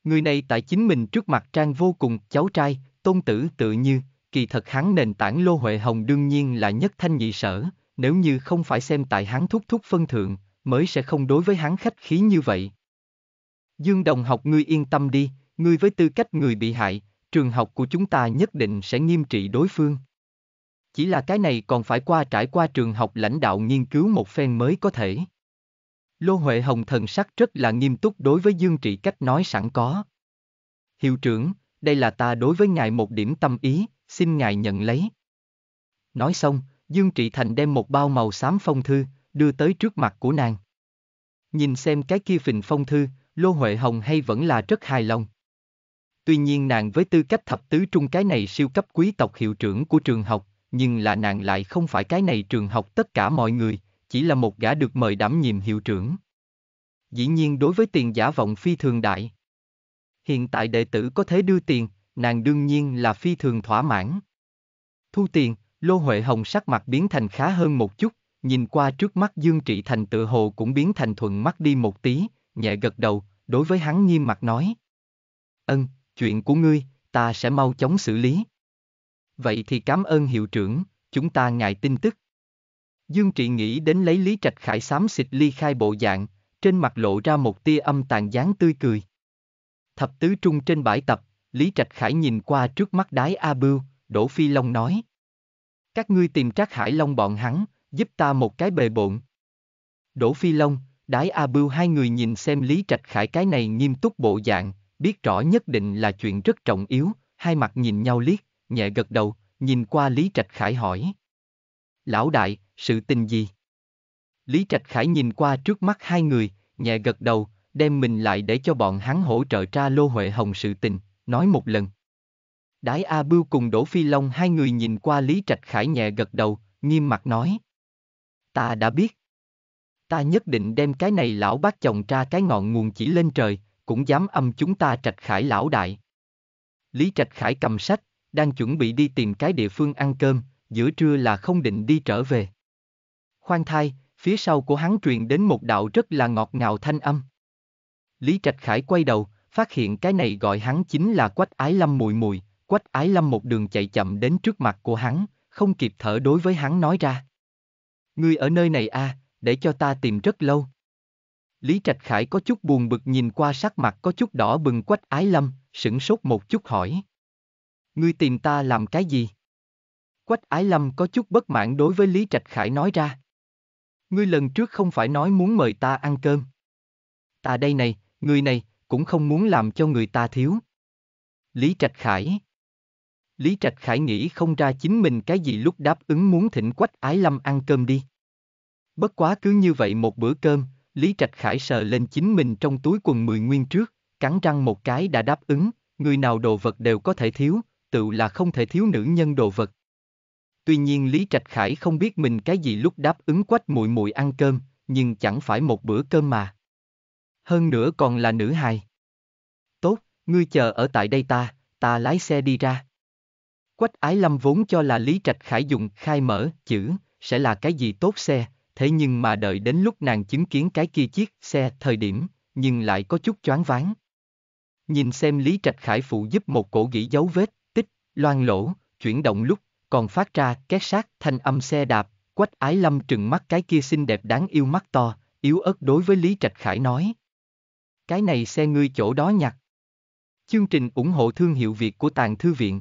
Người này tại chính mình trước mặt trang vô cùng, cháu trai, tôn tử tự như, kỳ thật hắn nền tảng Lô Huệ Hồng đương nhiên là nhất thanh nhị sở, nếu như không phải xem tại hắn thúc thúc phân thượng, mới sẽ không đối với hắn khách khí như vậy. Dương Đồng học ngươi yên tâm đi, ngươi với tư cách người bị hại, trường học của chúng ta nhất định sẽ nghiêm trị đối phương. Chỉ là cái này còn phải qua trải qua trường học lãnh đạo nghiên cứu một phen mới có thể. Lô Huệ Hồng thần sắc rất là nghiêm túc đối với Dương Trị cách nói sẵn có. Hiệu trưởng, đây là ta đối với ngài một điểm tâm ý, xin ngài nhận lấy. Nói xong, Dương Trị Thành đem một bao màu xám phong thư, đưa tới trước mặt của nàng. Nhìn xem cái kia phình phong thư, Lô Huệ Hồng hay vẫn là rất hài lòng. Tuy nhiên nàng với tư cách thập tứ trung cái này siêu cấp quý tộc hiệu trưởng của trường học, nhưng là nàng lại không phải cái này trường học tất cả mọi người, chỉ là một gã được mời đảm nhiệm hiệu trưởng. Dĩ nhiên đối với tiền giả vọng phi thường đại. Hiện tại đệ tử có thể đưa tiền, nàng đương nhiên là phi thường thỏa mãn. Thu tiền, Lô Huệ Hồng sắc mặt biến thành khá hơn một chút, nhìn qua trước mắt Dương Trị Thành tự hồ cũng biến thành thuận mắt đi một tí, nhẹ gật đầu, đối với hắn nghiêm mặt nói. Ân, chuyện của ngươi, ta sẽ mau chóng xử lý. Vậy thì cảm ơn hiệu trưởng, chúng ta ngại tin tức. Dương Trị nghĩ đến lấy Lý Trạch Khải xám xịt ly khai bộ dạng, trên mặt lộ ra một tia âm tàn dáng tươi cười. Thập tứ trung trên bãi tập, Lý Trạch Khải nhìn qua trước mắt đái A Bưu, Đỗ Phi Long nói. Các ngươi tìm Trác Hải Long bọn hắn, giúp ta một cái bề bộn. Đỗ Phi Long, Đái A Bưu hai người nhìn xem Lý Trạch Khải cái này nghiêm túc bộ dạng, biết rõ nhất định là chuyện rất trọng yếu, hai mặt nhìn nhau liếc, nhẹ gật đầu, nhìn qua Lý Trạch Khải hỏi. Lão đại, sự tình gì? Lý Trạch Khải nhìn qua trước mắt hai người, nhẹ gật đầu, đem mình lại để cho bọn hắn hỗ trợ tra Lô Huệ Hồng sự tình, nói một lần. Đái A Bưu cùng Đỗ Phi Long hai người nhìn qua Lý Trạch Khải nhẹ gật đầu, nghiêm mặt nói. Ta đã biết. Ta nhất định đem cái này lão bác chồng ra cái ngọn nguồn chỉ lên trời, cũng dám âm chúng ta Trạch Khải lão đại. Lý Trạch Khải cầm sách, đang chuẩn bị đi tìm cái địa phương ăn cơm, giữa trưa là không định đi trở về. Khoan thai, phía sau của hắn truyền đến một đạo rất là ngọt ngào thanh âm. Lý Trạch Khải quay đầu, phát hiện cái này gọi hắn chính là Quách Ái Lâm mùi mùi, Quách Ái Lâm một đường chạy chậm đến trước mặt của hắn, không kịp thở đối với hắn nói ra. Ngươi ở nơi này a, à, để cho ta tìm rất lâu. Lý Trạch Khải có chút buồn bực nhìn qua sắc mặt có chút đỏ bừng Quách Ái Lâm, sửng sốt một chút hỏi. Ngươi tìm ta làm cái gì? Quách Ái Lâm có chút bất mãn đối với Lý Trạch Khải nói ra. Ngươi lần trước không phải nói muốn mời ta ăn cơm. Ta đây này, ngươi này, cũng không muốn làm cho người ta thiếu. Lý Trạch Khải Lý Trạch Khải nghĩ không ra chính mình cái gì lúc đáp ứng muốn thỉnh quách ái lâm ăn cơm đi. Bất quá cứ như vậy một bữa cơm, Lý Trạch Khải sờ lên chính mình trong túi quần mười nguyên trước, cắn răng một cái đã đáp ứng, người nào đồ vật đều có thể thiếu, tự là không thể thiếu nữ nhân đồ vật. Tuy nhiên Lý Trạch Khải không biết mình cái gì lúc đáp ứng quách mùi mùi ăn cơm, nhưng chẳng phải một bữa cơm mà. Hơn nữa còn là nữ hài. Tốt, ngươi chờ ở tại đây ta, ta lái xe đi ra. Quách Ái Lâm vốn cho là Lý Trạch Khải dùng khai mở, chữ, sẽ là cái gì tốt xe, thế nhưng mà đợi đến lúc nàng chứng kiến cái kia chiếc xe thời điểm, nhưng lại có chút choáng váng. Nhìn xem Lý Trạch Khải phụ giúp một cổ gỉ dấu vết, tích, loan lỗ, chuyển động lúc, còn phát ra két sát thanh âm xe đạp, quách ái lâm trừng mắt cái kia xinh đẹp đáng yêu mắt to, yếu ớt đối với Lý Trạch Khải nói. Cái này xe ngươi chỗ đó nhặt. Chương trình ủng hộ thương hiệu Việt của Tàng Thư Viện